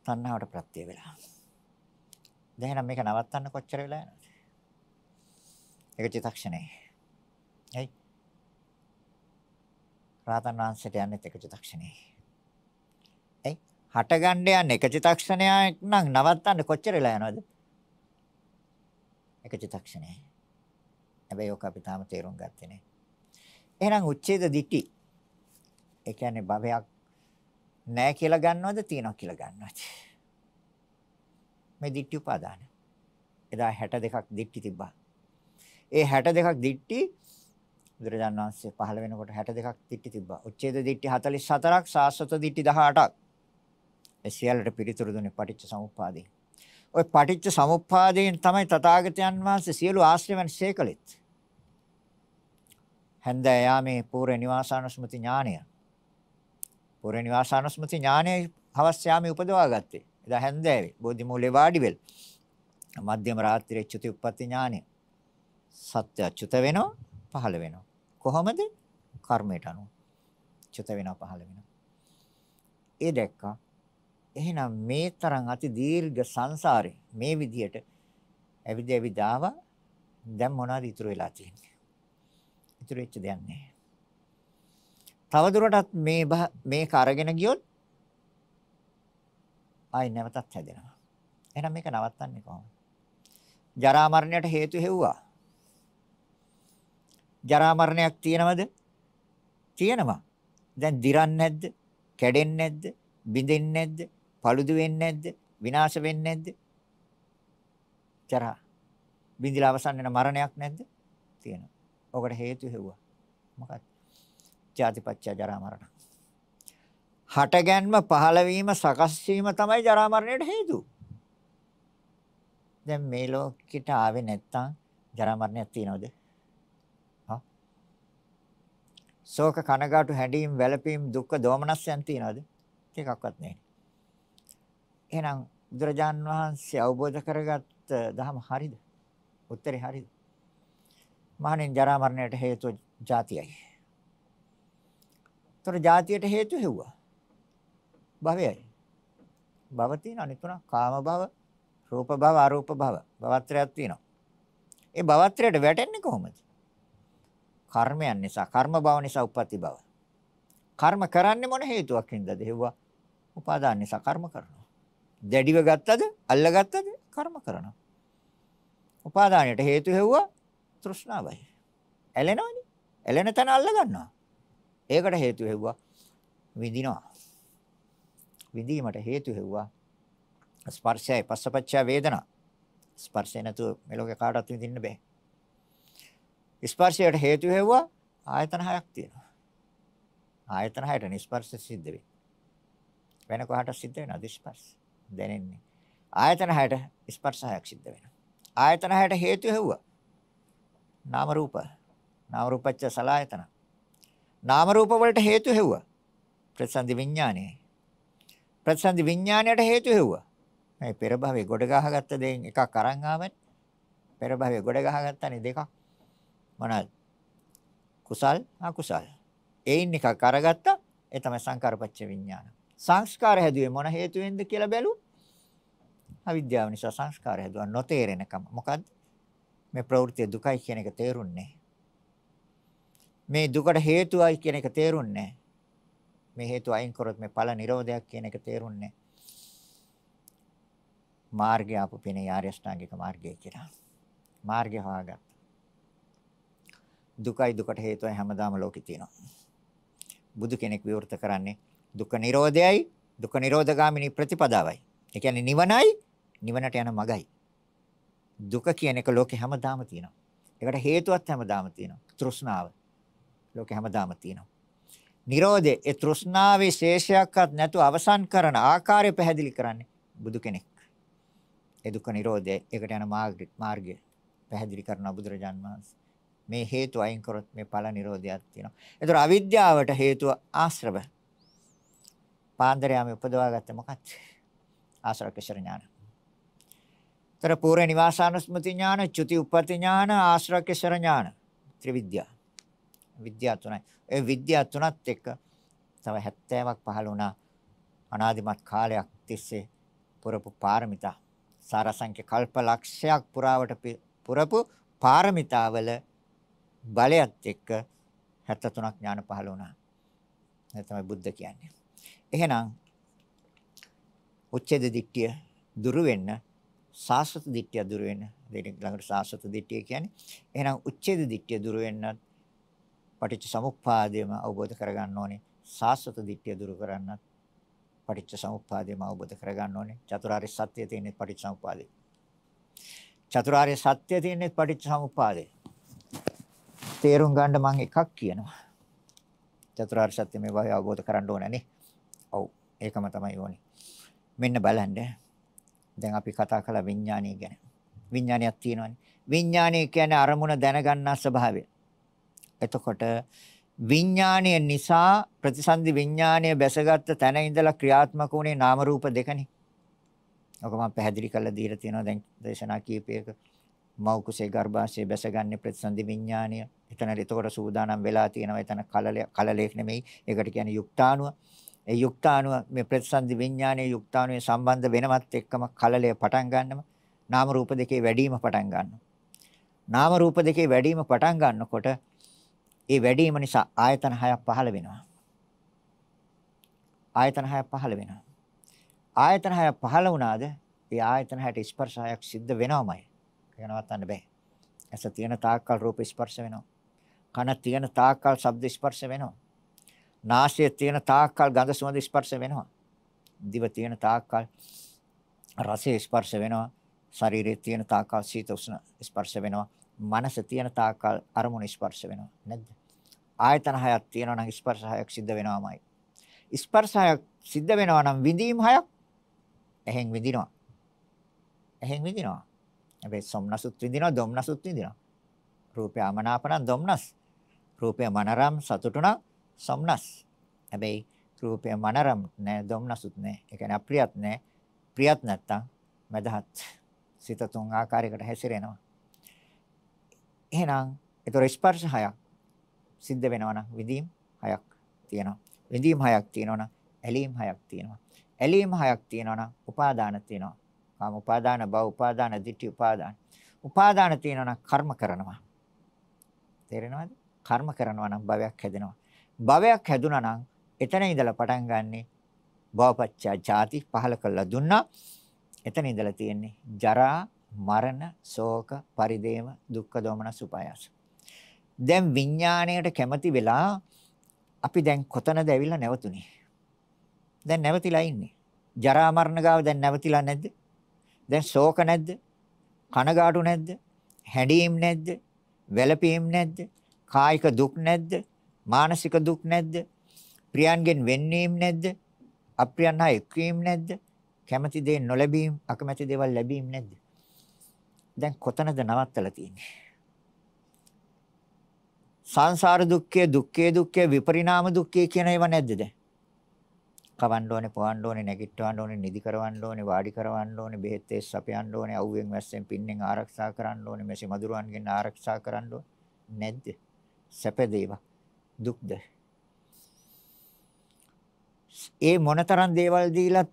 තණ්හාවට ප්‍රත්‍ය වෙලා. දැන් එහෙනම් මේක නවත්තන්න කොච්චර වෙලා යනවද? ඒක චිතක්ෂණේ. එයි. රාතන් වහන්සේට යන්නේත් ඒක චිතක්ෂණේ. එයි. හටගන්න යන්නේ ඒක චිතක්ෂණයක් නම් නවත්තන්න කොච්චර වෙලා යනවද? ඒක චිතක්ෂණේ. හැබැයි ඔක අපි තාම තේරුම් ගත්තේ නැහැ. එහෙනම් උච්ඡේද දිටි. ඒ කියන්නේ භවයක් නැහැ කියලා ගන්නවද තියනවා කියලා ගන්නවද මේ දිට්ටි උපාදාන එදා 62ක් දිට්ටි තිබ්බා ඒ 62ක් දිට්ටි බුදුරජාණන් වහන්සේ පහළ වෙනකොට 62ක් දිට්ටි තිබ්බා උච්ඡේද දිට්ටි 44ක් සාස්වත දිට්ටි 18ක් ඒ සියල්ලට පිළිතුරු දුන්නේ පටිච්ච සමුප්පාදයෙන් ওই පටිච්ච සමුප්පාදයෙන් තමයි තථාගතයන් වහන්සේ සියලු ආශ්‍රයයන් ශේකලෙත් හැන්දෑ යාමේ පූර්ව නිවාසානුස්මති ඥානය පුරේ නිවාසානුස්මති ඥානයේ හවස් යාමේ උපදවා ගත්තේ. එදා හැන්දෑවේ බෝධි මූලේ වාඩි වෙල්. මධ්‍යම රාත්‍රියේ චුති උප්පත්ති ඥානය. සත්‍ය අචුත වෙනවා පහළ වෙනවා. කොහොමද? කර්මයට අනුව. චුත වෙනවා පහළ වෙනවා. ඒ දැක්කා. එහෙනම් මේ තරම් අති දීර්ඝ සංසාරේ මේ විදියට ඇවිද ඇවිද ආවා. දැන් මොනවද ඉතුරු වෙලා තියෙන්නේ? ඉතුරු වෙච්ච දෙයක් නැහැ. තවදුරටත් මේ මේක අරගෙන ගියොත් ආයි නැවතත් හැදෙනවා. එහෙනම් මේක නවත්තන්නේ කොහොමද? ජරා මරණයට හේතු හෙව්වා. ජරා මරණයක් තියෙනවද? තියෙනවා. දැන් දිරන්නේ නැද්ද? කැඩෙන්නේ නැද්ද? බිඳෙන්නේ නැද්ද? paludu වෙන්නේ නැද්ද? විනාශ වෙන්නේ නැද්ද? ජරා. බිඳිලා අවසන් වෙන මරණයක් නැද්ද? තියෙනවා. ඔකට හේතු හෙව්වා. මොකක්ද? ජාතිපච්චය ජරා මරණ. හටගැන්ම පහළවීම සකස් වීම තමයි ජරා මරණයට හේතුව. දැන් මේ ලෝකෙට ආවේ නැත්තම් ජරා මරණයක් තියනවද? හා? ශෝක කනගාටු හැඬීම් වැළපීම් දුක්ඛ දෝමනස්යන් තියනවද? එකක්වත් නැහැ. එහෙනම් බුදුරජාන් වහන්සේ අවබෝධ කරගත් ධම හරිද? උත්තරේ හරිද? මහණෙන් ජරා මරණයට හේතුව જાතියයි. ඒතර ජාතියට හේතු හෙව්වා. භවයයි. භව තියෙන අනිත් තුන කාම භව, රූප භව, අරූප භව. භවත්‍රයක් තියෙනවා. ඒ භවත්‍රයට වැටෙන්නේ කොහොමද? කර්මයන් නිසා, කර්ම භව නිසා උප්පත්ති භව. කර්ම කරන්නේ මොන හේතුවක් හින්දාද? හෙව්වා. උපාදාන නිසා කර්ම කරනවා. දැඩිව ගත්තද? අල්ලගත්තද? කර්ම කරනවා. උපාදානයට හේතු හෙව්වා තෘෂ්ණාවයි. ඇලෙනවනේ. ඇලෙන තැන අල්ල ගන්නවා. ඒකට හේතු හෙව්වා විඳිනවා. විඳීමට හේතු හෙව්වා ස්පර්ශයයි පස්සපච්චය වේදනා. ස්පර්ශය නැතුව මේ ලෝකේ කාටවත් විඳින්න බෑ. ස්පර්ශයට හේතු හෙව්වා ආයතන හයක් තියෙනවා. ආයතන හයට නිස්පර්ශ සිද්ධ වෙන්නේ. වෙන කොහට සිද්ධ වෙනවද ස්පර්ශ? දැනෙන්නේ. ආයතන හයට ස්පර්ශ හයක් සිද්ධ වෙනවා. ආයතන හයට හේතු හෙව්වා. නාම රූප. නාම රූපච්ච සලආයතන. නාම රූප වලට හේතු හෙව්වා. ප්‍රතිසන්දි විඥානය. ප්‍රතිසන්දි විඥානයට හේතු හෙව්වා. මේ පෙර භවයේ ගොඩ ගහගත්ත දෙයින් එකක් අරන් ආවනේ. පෙර භවයේ ගොඩ ගහගත්තනේ දෙකක්. මොනවාද? කුසල් අකුසල්. ඒයින් එකක් අරගත්තා. ඒ තමයි සංකාරපච්ච විඥාන. සංස්කාර හැදුවේ මොන හේතුවෙන්ද කියලා බැලුවොත් අවිද්‍යාව නිසා සංස්කාර හැදුවා නොතේරෙනකම. මොකද්ද? මේ ප්‍රවෘත්ති දුකයි කියන එක තේරුන්නේ නැහැ. මේ දුකට හේතුවයි කියන එක තේරුන්නේ මේ හේතුව අයින් කරොත් මේ ඵල නිරෝධයක් කියන එක තේරුන්නේ මාර්ගය අපු පිනේ ආර්ය ශ්‍රාංගික මාර්ගය කියලා මාර්ගය හොයාගත්තා දුකයි දුකට හේතුවයි හැමදාම ලෝකේ තියෙනවා බුදු කෙනෙක් විවෘත කරන්නේ දුක නිරෝධයයි දුක නිරෝධගාමිනී ප්‍රතිපදාවයි. ඒ කියන්නේ නිවනයි නිවනට යන මගයි. දුක කියන එක ලෝකේ හැමදාම තියෙනවා. ඒකට හේතුවත් හැමදාම තියෙනවා. තෘෂ්ණාව. ලෝකේ හැමදාම තියෙනවා. Nirodhe ඒ තෘෂ්ණාවේ ශේෂයක්වත් නැතුව අවසන් කරන ආකාරය පැහැදිලි කරන්නේ බුදු කෙනෙක්. ඒ දුක්ඛ Nirodhe ඒකට යන මාර්ගය පැහැදිලි කරන බුදුරජාන් වහන්සේ. මේ හේතු අයින් කරොත් මේ ඵල Nirodhayak තියෙනවා. ඒතර අවිද්‍යාවට හේතුව ආශ්‍රව. පාන්දරයාම උපදවාගත්තේ මොකක්ද? ආශ්‍රව කිශර ඥාන. ඒතර පූර්ව නිවාසානුස්මති ඥාන, චුති උපපති ඥාන, ආශ්‍රව කිශර ඥාන, ත්‍රිවිද්‍යා. විද්‍යා තුනයි. ඒ විද්‍යා තුනත් එක්ක තව 70ක් පහළ වුණා අනාදිමත් කාලයක් තිස්සේ පුරපු පාරමිතා. සාරසංඛ්‍ය කල්ප ලක්ෂයක් පුරාවට පුරපු පාරමිතාවල බලයත් එක්ක 73ක් ඥාන පහළ වුණා. ඒ තමයි බුද්ධ කියන්නේ. එහෙනම් උච්ඡේද දිට්ඨිය දුරු වෙන්න සාස්වත දිට්ඨිය දුරු වෙන්න දෙනෙක් ළඟට සාස්වත දිට්ඨිය කියන්නේ එහෙනම් උච්ඡේද දිට්ඨිය දුරු වෙන්නත් පටිච්ච සමුප්පාදයම අවබෝධ කරගන්න ඕනේ. සාස්වත දිට්ඨිය දුරු කරන්නත් පටිච්ච සමුප්පාදයම අවබෝධ කරගන්න ඕනේ. චතුරාර්ය සත්‍ය තියෙන්නේ පටිච්ච සමුප්පාදේ. චතුරාර්ය සත්‍ය තියෙන්නේ පටිච්ච සමුප්පාදේ. තේරුම් ගන්න මම එකක් කියනවා. චතුරාර්ය සත්‍ය මේ වගේ අවබෝධ කරන්න ඕනනේ. ඔව්. ඒකම තමයි ඕනේ. මෙන්න බලන්න. දැන් අපි කතා කළා විඥානය ගැන. විඥානයක් තියෙනවානේ. විඥානය කියන්නේ අරමුණ දැනගන්නා ස්වභාවය. එතකොට විඥාණය නිසා ප්‍රතිසන්දි විඥාණය බැසගත් තැන ඉඳලා ක්‍රියාත්මක වුණේ නාම රූප දෙකනේ. ඔක මම පැහැදිලි කරලා දීලා තියෙනවා දැන් දේශනා කීපයක. මව් කුසේ ගර්භාෂයේ බැසගන්නේ ප්‍රතිසන්දි විඥාණය. එතන එතකොට සූදානම් වෙලා තියෙනවා. එතන කලලයක් නෙමෙයි. ඒකට කියන්නේ යුක්තාණුව. ඒ යුක්තාණුව මේ ප්‍රතිසන්දි විඥාණයේ යුක්තාණුවේ සම්බන්ධ වෙනවත් එක්කම කලලය පටන් ගන්නම නාම රූප දෙකේ වැඩිම පටන් ගන්නවා. නාම රූප දෙකේ වැඩිම පටන් ගන්නකොට ඒ වැඩිම නිසා ආයතන 6ක් පහළ වෙනවා. ආයතන 6ක් පහළ වෙනවා. ආයතන 6ක් පහළ වුණාද ඒ ආයතන 6ට ස්පර්ශ 6ක් සිද්ධ වෙනවමයි. ඒක නවත්තන්න බෑ. ඇස තියෙන තාක්කල් රූප ස්පර්ශ වෙනවා. කන තියෙන තාක්කල් ශබ්ද ස්පර්ශ වෙනවා. නාසය තියෙන තාක්කල් ගඳ සුවඳ ස්පර්ශ වෙනවා. දිව තියෙන තාක්කල් රසය ස්පර්ශ වෙනවා. ශරීරයේ තියෙන තාක්කල් සීත උෂ්ණ ස්පර්ශ වෙනවා. මනස තියෙන තාකල් අරමුණ ස්පර්ශ වෙනවා නේද? ආයතන හයක් තියෙනවා නම් ස්පර්ශ හයක් සිද්ධ වෙනවාමයි. ස්පර්ශ හයක් සිද්ධ වෙනවා නම් විඳීම් හයක් එහෙන් විඳිනවා. එහෙන් විඳිනවා. හැබැයි සොම්නසුත් විඳිනවා, දොම්නසුත් විඳිනවා. රූපය අමනාපන දොම්නස්. රූපය මනරම් සතුටුණා සොම්නස්. හැබැයි රූපය මනරම් නෑ දොම්නසුත් නෑ. ඒ කියන්නේ අප්‍රියත් නෑ. ප්‍රියත් නැත්තම් මදහත්. සිත තුන් ආකාරයකට හැසිරෙනවා. එහෙනම් ඒතොර ස්පර්ශ හයක් සිද්ධ වෙනවනම් විඳීම් හයක් තියෙනවා. විඳීම් හයක් තියෙනවනම් ඇලීම් හයක් තියෙනවා. ඇලීම් හයක් තියෙනවනම් උපාදාන තියෙනවා. කාම උපාදාන, භව උපාදාන, ditthi උපාදාන. උපාදාන තියෙනවනම් කර්ම කරනවා. තේරෙනවද? කර්ම කරනවා නම් භවයක් හැදෙනවා. භවයක් හැදුනා නම් එතන ඉඳලා පටන් ගන්නෙ භවපච්චා ජාති පහල කළා දුන්නා. එතන ඉඳලා තියෙන්නේ ජරා, මරණ, ශෝක, පරිදේම, දුක්ඛ දෝමනස් උපායාස. දැන් විඥාණයට කැමති වෙලා අපි දැන් කොතනද ඇවිල්ලා නැවතුනේ? දැන් නැවතිලා ඉන්නේ. ජරා මරණ ගාව දැන් නැවතිලා නැද්ද? දැන් ශෝක නැද්ද? කනගාටු නැද්ද? හැඬීම් නැද්ද? වැළපීම් නැද්ද? කායික දුක් නැද්ද? මානසික දුක් නැද්ද? ප්‍රියන්ගෙන් වෙන්වීම නැද්ද? අප්‍රියන් හා එක්වීම නැද්ද? කැමති දේ නොලැබීම, අකමැති දේවල් ලැබීම නැද්ද? දැන් කොතනද නවත්තලා තියෙන්නේ? සංසාර දුක්ඛය, දුක්ඛේ දුක්ඛය, විපරිණාම දුක්ඛය කියන ඒවා නැද්ද දැන්? කවන්න ඕනේ, පොවන්න ඕනේ, නැගිටවන්න ඕනේ, නිදි කරවන්න ඕනේ, වාඩි කරවන්න ඕනේ, බෙහෙත් ඒස් අපයන්න ඕනේ, අවුවෙන් වැස්සෙන් පින්නෙන් ආරක්ෂා කරන්න ඕනේ, මෙසේ මදුරුවන්ගෙන් ආරක්ෂා කරන්න ඕනේ. නැද්ද? සැපදේවා. දුක්ද? ඒ මොනතරම් දේවල් දීලා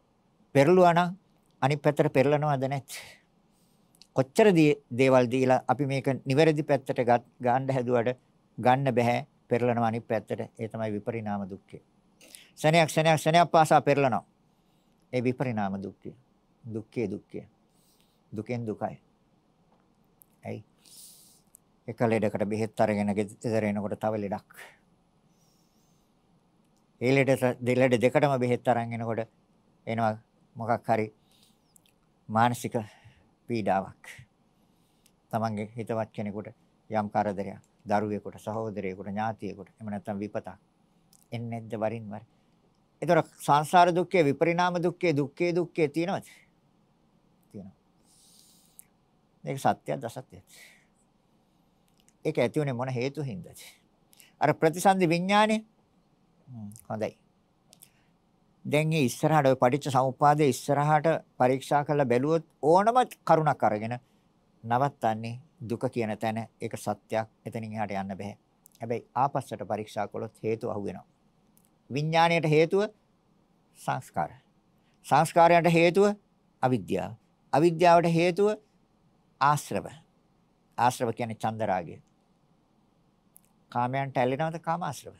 පෙරළුවා නම් අනිත් පැත්තට පෙරලනවද නැත්? කොච්චර දේවල් දීලා අපි මේක නිවැරදි පැත්තට ගන්න හැදුවට ගන්න බෑ පෙරලනවා අනිත් පැත්තට ඒ තමයි විපරිණාම දුක්ඛය සනයක් සනයක් සනයක් පාසා පෙරලනවා ඒ විපරිණාම දුක්ඛය දුක්ඛේ දුක්ඛය දුකෙන් දුකයි ඇයි එක ලෙඩකට බෙහෙත් අරගෙන ගෙදර එනකොට තව ලෙඩක් ඒ ලෙඩට දෙලෙඩ දෙකටම බෙහෙත් අරන් එනකොට එනවා මොකක් හරි මානසික පීඩාවක්. තමන්ගේ හිතවත් කෙනෙකුට යම් කරදරයක්, දරුවෙකුට, සහෝදරයෙකුට, ඥාතියෙකුට, එහෙම නැත්නම් විපතක්. එන්නේ නැද්ද වරින් වර? ඒතර සංසාර දුක්ඛේ විපරිණාම දුක්ඛේ දුක්ඛේ දුක්ඛේ තියෙනවද? තියෙනවා. මේක සත්‍යද අසත්‍යද? ඒක ඇති උනේ මොන හේතු හින්දාද? අර ප්‍රතිසන්දි විඥානේ හොඳයි. දැන් ඒ ඉස්සරහට ඔය පටිච්ච සමුප්පාදයේ ඉස්සරහට පරීක්ෂා කරලා බැලුවොත් ඕනම කරුණක් අරගෙන නවත්තන්නේ දුක කියන තැන ඒක සත්‍යයක් එතනින් එහාට යන්න බෑ. හැබැයි ආපස්සට පරීක්ෂා කළොත් හේතු අහුවෙනවා. විඥාණයට හේතුව සංස්කාර. සංස්කාරයට හේතුව අවිද්‍යාව. අවිද්‍යාවට හේතුව ආශ්‍රව. ආශ්‍රව කියන්නේ චන්දරාගය. කාමයන්ට ඇලෙනවද කාමාශ්‍රව?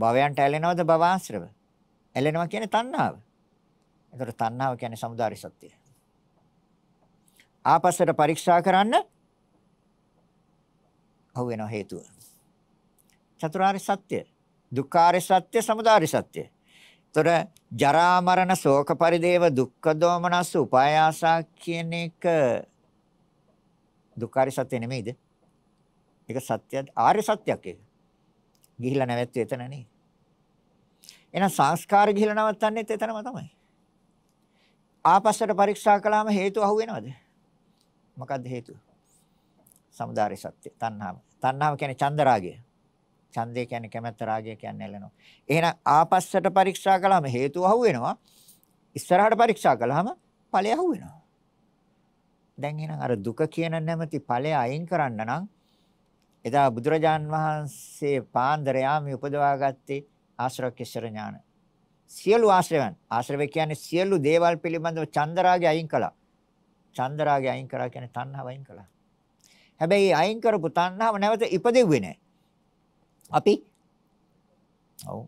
භවයන්ට ඇලෙනවද භවාශ්‍රව? ඇලෙනවා කියන්නේ තණ්හාව. එතකොට තණ්හාව කියන්නේ samudari සත්‍යය. ආපස්සට පරීක්ෂා කරන්න අහු වෙන හේතුව. චතුරාර්ය සත්‍ය, දුක්ඛාර්ය සත්‍ය, samudari සත්‍ය. එතකොට ජරා මරණ ශෝක පරිදේව දුක්ඛ දෝමනස් උපායාසා කියන එක දුක්ඛාරි සත්‍ය නෙමෙයිද? ඒක සත්‍ය ආර්ය සත්‍යයක් ඒක. ගිහිලා නැවැත්තු එතන නේ. එහෙනම් සංස්කාර ගිහිලා නවත්තන්නෙත් එතනම තමයි. ආපස්සට පරීක්ෂා කළාම හේතු අහුවෙනවද? මොකද්ද හේතුව? සමුදාරි සත්‍ය තණ්හාව. තණ්හාව කියන්නේ චන්දරාගය. ඡන්දය කියන්නේ කැමැත්ත රාගය කියන්නේ එළනවා. එහෙනම් ආපස්සට පරීක්ෂා කළාම හේතු අහුවෙනවා. ඉස්සරහට පරීක්ෂා කළාම ඵලය අහුවෙනවා. දැන් එහෙනම් අර දුක කියන නැමැති ඵලය අයින් කරන්න නම් එදා බුදුරජාන් වහන්සේ පාන්දර යාමේ උපදවාගත්තේ ආශ්‍රව කිසර ඥාන. සියලු ආශ්‍රවයන් ආශ්‍රව කියන්නේ සියලු දේවල් පිළිබඳව චන්දරාගය අයින් කළා. චන්දරාගය අයින් කරා කියන්නේ තණ්හාව අයින් කළා. හැබැයි අයින් කරපු තණ්හාව නැවත ඉපදෙව්වේ නැහැ. අපි ඔව්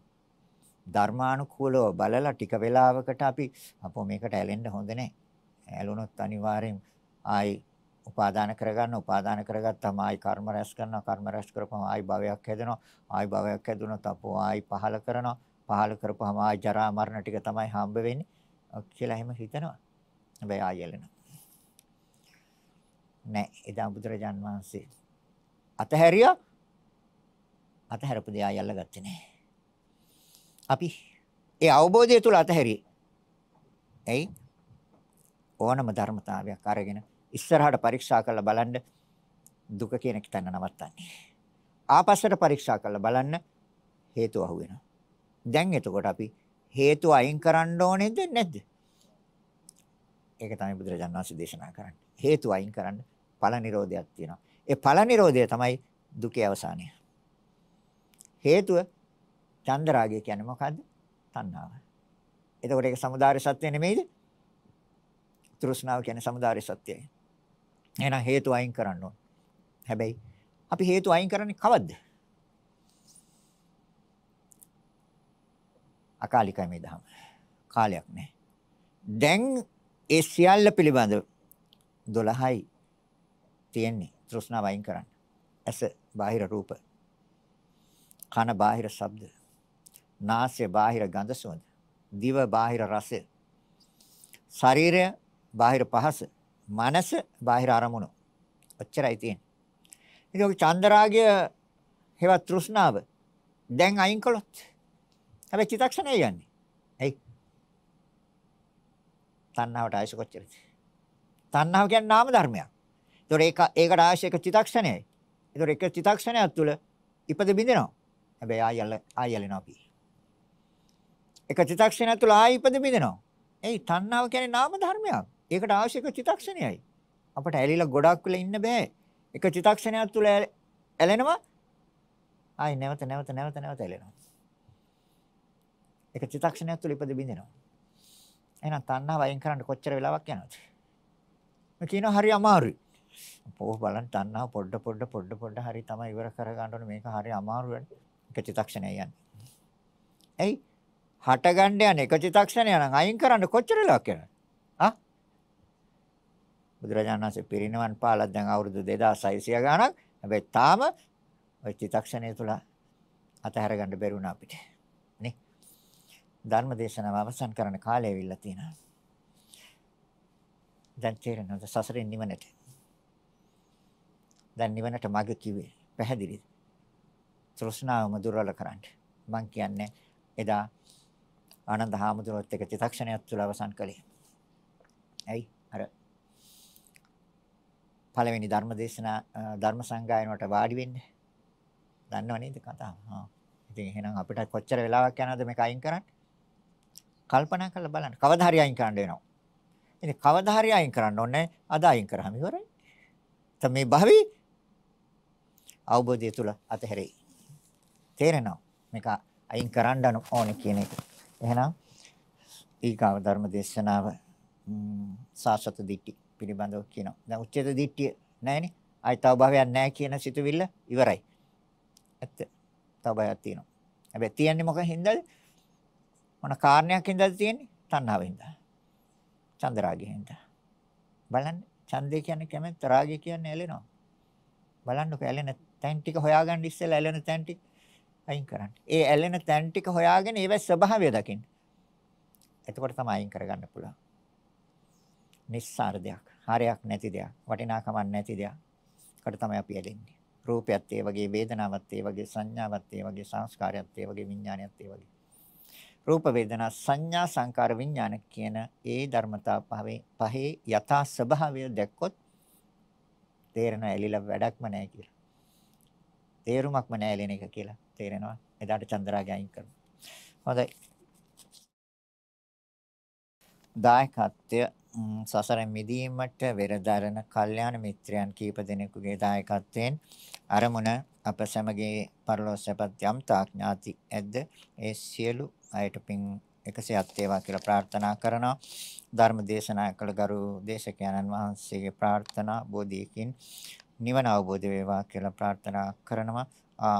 ධර්මානුකූලව බලලා ටික වෙලාවකට අපි අපෝ මේකට ඇලෙන්න හොඳ නැහැ. ඇලුනොත් අනිවාර්යෙන් ආයි උපාදාන කරගන්න උපාදාන කරගත්තාම ආයි කර්ම රැස් කරනවා කර්ම රැස් කරපම ආයි භවයක් හැදෙනවා ආයි භවයක් හැදුනොත් අපෝ ආයි පහල කරනවා පහල කරපම ආයි ජරා මරණ ටික තමයි හම්බ වෙන්නේ කියලා එහෙම හිතනවා හැබැයි ආයි එළෙනවා නෑ එදා බුදුරජාන් වහන්සේ අතහැරියා අතහැරපු දේ ආයි අල්ලගත්තේ නෑ අපි ඒ අවබෝධය තුල අතහැරියේ එයි ඕනම ධර්මතාවයක් අරගෙන ඉස්සරහට පරීක්ෂා කරලා බලන්න දුක කියන එක තැන නවත්තන්නේ. ආපස්සට පරීක්ෂා කරලා බලන්න හේතු අහුවෙනවා. දැන් එතකොට අපි හේතු අයින් කරන්න ඕනේද නැද්ද? ඒක තමයි බුදුරජාණන් වහන්සේ දේශනා කරන්නේ. හේතු අයින් කරන්න ඵල නිරෝධයක් තියෙනවා. ඒ ඵල නිරෝධය තමයි දුකේ අවසානය. හේතුව චන්දරාගය කියන්නේ මොකද්ද? තණ්හාව. එතකොට ඒක සමුදාය සත්‍ය නෙමෙයිද? තෘෂ්ණාව කියන්නේ සමුදාය සත්‍යයි. එහෙනම් හේතු අයින් කරන්න ඕන. හැබැයි අපි හේතු අයින් කරන්නේ කවද්ද? අකාලිකයි මේ දහම. කාලයක් නැහැ. දැන් ඒ සියල්ල පිළිබඳ 12යි තියෙන්නේ තෘෂ්ණාව අයින් කරන්න. ඇස බාහිර රූප. කන බාහිර ශබ්ද. නාසය බාහිර ගඳ සුවඳ. දිව බාහිර රස. ශරීරය බාහිර පහස. මනස බාහිර අරමුණු. ඔච්චරයි තියෙන්නේ. ඉතින් ඔය චන්දරාගය හේවත් තෘෂ්ණාව දැන් අයින් කළොත් හැබැයි චිතක්ෂණය යන්නේ. ඇයි? තණ්හාවට ආයෙස කොච්චරද? තණ්හාව කියන්නේ නාම ධර්මයක්. ඒතොර ඒක ඒකට ආයෙස එක චිතක්ෂණයයි. ඒතොර එක චිතක්ෂණයක් තුළ ඉපද බිඳිනවා. හැබැයි ආයල ආයලෙනවා අපි. එක චිතක්ෂණයක් තුළ ආයෙ ඉපද බිඳිනවා. ඇයි තණ්හාව කියන්නේ නාම ධර්මයක්. ඒකට අවශ්‍යක චිතක්ෂණයයි. අපට ඇලිලා ගොඩක් වෙලා ඉන්න බෑ. එක චිතක්ෂණයක් තුල ඇලෙනවා. ආයි නැවත නැවත නැවත නැවත ඇලෙනවා. එක චිතක්ෂණයක් තුල ඉපද බින්දෙනවා. එහෙනම් තණ්හාව වයින් කරන්න කොච්චර වෙලාවක් යනවද? මම කියනවා හරි අමාරුයි. පොහ බලන්න තණ්හාව පොඩ පොඩ පොඩ පොඩ හරි තමයි ඉවර කර ගන්න ඕනේ මේක හරි අමාරු වෙන්නේ. එක චිතක්ෂණයක් යන්නේ. ඇයි? හට ගන්න යන එක චිතක්ෂණයක් නම් අයින් කරන්න කොච්චර වෙලාවක් යනවද? බුදුරජාණන් වහන්සේ පිරිනිවන් පාලා දැන් අවුරුදු 2600 ගාණක්. හැබැයි තාම ওই චිතක්ෂණය තුල අතහැර ගන්න බැරි වුණා අපිට. නේ? ධර්ම දේශනාව අවසන් කරන කාලය ඇවිල්ලා තියෙනවා. දැන් තේරෙනවද සසරෙන් නිවනට? දැන් නිවනට මඟ කිව්වේ පැහැදිලිද? තෘෂ්ණාවම දුර්වල කරන්න. මං කියන්නේ එදා ආනන්ද හාමුදුරුවත් එක චිතක්ෂණයක් තුල අවසන් කළේ. ඇයි? පළවෙනි ධර්මදේශනා ධර්ම සංගායනාවට වාඩි වෙන්න. දන්නව නේද කතාව? හා. ඉතින් එහෙනම් අපිට කොච්චර වෙලාවක් යනවද මේක අයින් කරන්න? කල්පනා කරලා බලන්න. කවදා හරි අයින් කරන්න වෙනවා. ඉතින් කවදා හරි අයින් කරන්න ඕනේ. අද අයින් කරාම ඉවරයි. තම මේ භවී අවබෝධය තුල අතහැරෙයි. තේරෙනවා. මේක අයින් කරන්න ඕනේ කියන එක. එහෙනම් ඊගාව ධර්ම දේශනාව සාසත දිට්ඨි පිළිබඳව කියනවා. දැන් උච්චේත දිට්ඨිය නැහැනේ. ආයතව භාවයක් නැහැ කියන සිතුවිල්ල ඉවරයි. ඇත්ත. තව භාවයක් තියෙනවා. හැබැයි තියන්නේ මොකෙන් හින්දාද? මොන කාරණයක් හින්දාද තියෙන්නේ? තණ්හාවෙන් හින්දා. චන්ද්‍රාගයෙන් හින්දා. බලන්න ඡන්දේ කියන්නේ කැමැත්ත, රාගය කියන්නේ ඇලෙනවා. බලන්නකො ඇලෙන තැන් ටික හොයාගන්න ඉස්සෙල්ලා ඇලෙන තැන් ටික අයින් කරන්න. ඒ ඇලෙන තැන් ටික හොයාගෙන ඒවැ ස්වභාවය දකින්න. එතකොට තමයි අයින් කරගන්න පුළුවන්. නිස්සාර දෙයක්. හරයක් නැති දෙයක්. වටිනාකමක් නැති දෙයක්. කට තමයි අපි ඇලෙන්නේ. රූපයත් ඒ වගේ වේදනාවත් ඒ වගේ සංඥාවත් ඒ වගේ සංස්කාරයත් ඒ වගේ විඥානයත් ඒ වගේ. රූප වේදනා සංඥා සංකාර විඥාන කියන ඒ ධර්මතා පහේ පහේ යථා ස්වභාවය දැක්කොත් තේරෙන ඇලිලා වැඩක්ම නැහැ කියලා. තේරුමක්ම නැහැ ඇලෙන එක කියලා තේරෙනවා. එදාට චන්ද්‍රාගය අයින් කරනවා. හොඳයි. දායකත්වය සසරෙන් මිදීමට වෙරදරන කල්යාණ මිත්‍රයන් කීප දෙනෙකුගේ දායකත්වයෙන් අරමුණ අප සමගයේ පරලෝසපත් යම් තාඥාති ඇද්ද ඒ සියලු අයට පින් 107 වේවා කියලා ප්‍රාර්ථනා කරනවා ධර්ම දේශනා කළ ගරු දේශකයන්න් වහන්සේගේ ප්‍රාර්ථනා බෝධියකින් නිවන අවබෝධ වේවා කියලා ප්‍රාර්ථනා කරනවා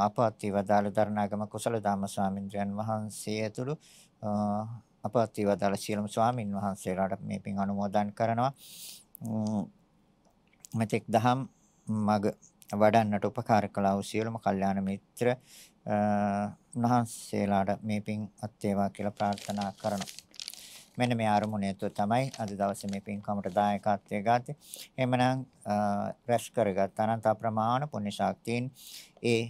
අපවත් වේවා දාල දරණාගම කුසල ධම්ම ස්වාමින්ද්‍රයන් වහන්සේ ඇතුළු අපවත් වේවදාල සියලුම ස්වාමින් වහන්සේලාට මේ පින් අනුමෝදන් කරනවා. මෙතෙක් දහම් මග වඩන්නට උපකාර කළා වූ සියලුම කල්යාණ මිත්‍ර උන්වහන්සේලාට මේ පින් අත්වේවා කියලා ප්‍රාර්ථනා කරනවා. මෙන්න මේ ආරමුණය තුළ තමයි අද දවසේ මේ පින්කමට දායකත්වය ගත්තේ. එහෙමනම් රැස් කරගත් අනන්ත අප්‍රමාණ පුණ්‍ය ශක්තියින් ඒ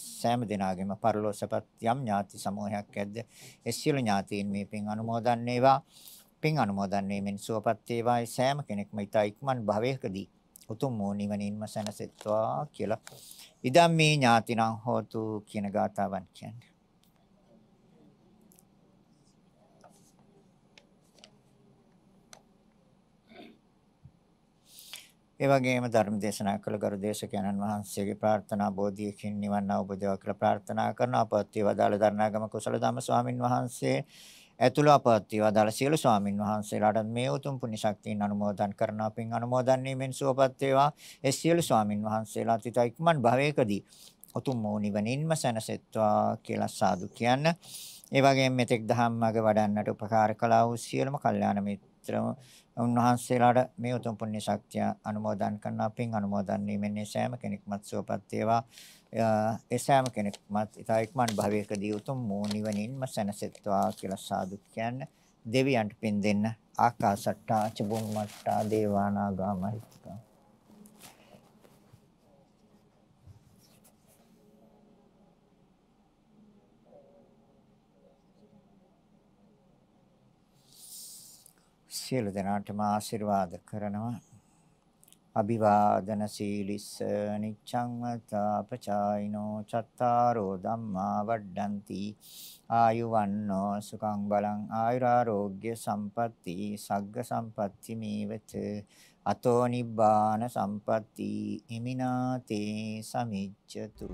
සෑම දිනාගෙම පරලෝසපත් යම් ඥාති සමූහයක් ඇද්ද ඒ සියලු ඥාතීන් මේ පින් අනුමෝදන් වේවා පින් අනුමෝදන් වීමෙන් සුවපත් වේවායි සෑම කෙනෙක්ම ඊතා ඉක්මන් භවයකදී උතුම් වූ නිවනින්ම සැනසෙත්වා කියලා ඉදම් මේ ඥාතිනම් හෝතු කියන ගාතාවන් කියන්නේ ඒ වගේම ධර්ම දේශනා කළ ගරු දේශකයන්න් වහන්සේගේ ප්‍රාර්ථනා බෝධියකින් නිවන් අවබෝධය කියලා ප්‍රාර්ථනා කරන අපත්‍ය වදාළ ධර්ණාගම කුසල ධම්ම ස්වාමින් වහන්සේ ඇතුළු අපත්‍ය වදාළ සියලු ස්වාමින් වහන්සේලාට මේ උතුම් පුණ්‍ය ශක්තියන් අනුමෝදන් කරන අපින් අනුමෝදන් වීමෙන් සුවපත් වේවා ඒ සියලු ස්වාමින් වහන්සේලා තිත ඉක්මන් භවයකදී උතුම් වූ නිවනින්ම සැනසෙත්වා කියලා සාදු කියන්න. ඒ වගේම මෙතෙක් දහම් මඟ වඩන්නට උපකාර කළා වූ සියලුම කල්යාණ මිත්‍රම උන්වහන්සේලාට මේ උතුම් පුණ්‍ය ශක්තිය අනුමෝදන් කරන අපින් අනුමෝදන් වීමෙන් සෑම කෙනෙක්මත් සුවපත් වේවා. ඒ සෑම කෙනෙක්මත් ඊට ඉක්මන් භවයකදී උතුම් වූ නිවනින්ම සැනසෙත්වා කියලා සාදු කියන්නේ. දෙවියන්ට පින් දෙන්න ආකාශට්ටා චබුම්මට්ටා දේවානාගාමහිතා සියලු දෙනාටම ආශිර්වාද කරනවා. අභිවාදන සීලිස්ස නිච්ඡං වතාපචායිනෝ චත්තාරෝ ධම්මා වඩ්ඩಂತಿ ආයුවන්නෝ සුඛං බලං ආයුරාෝග්‍ය සම්පatti සග්ග සම්පatti මේවච අතෝ නිබ්බාන සම්පatti ඉමිනාතේ සමිච්ඡතු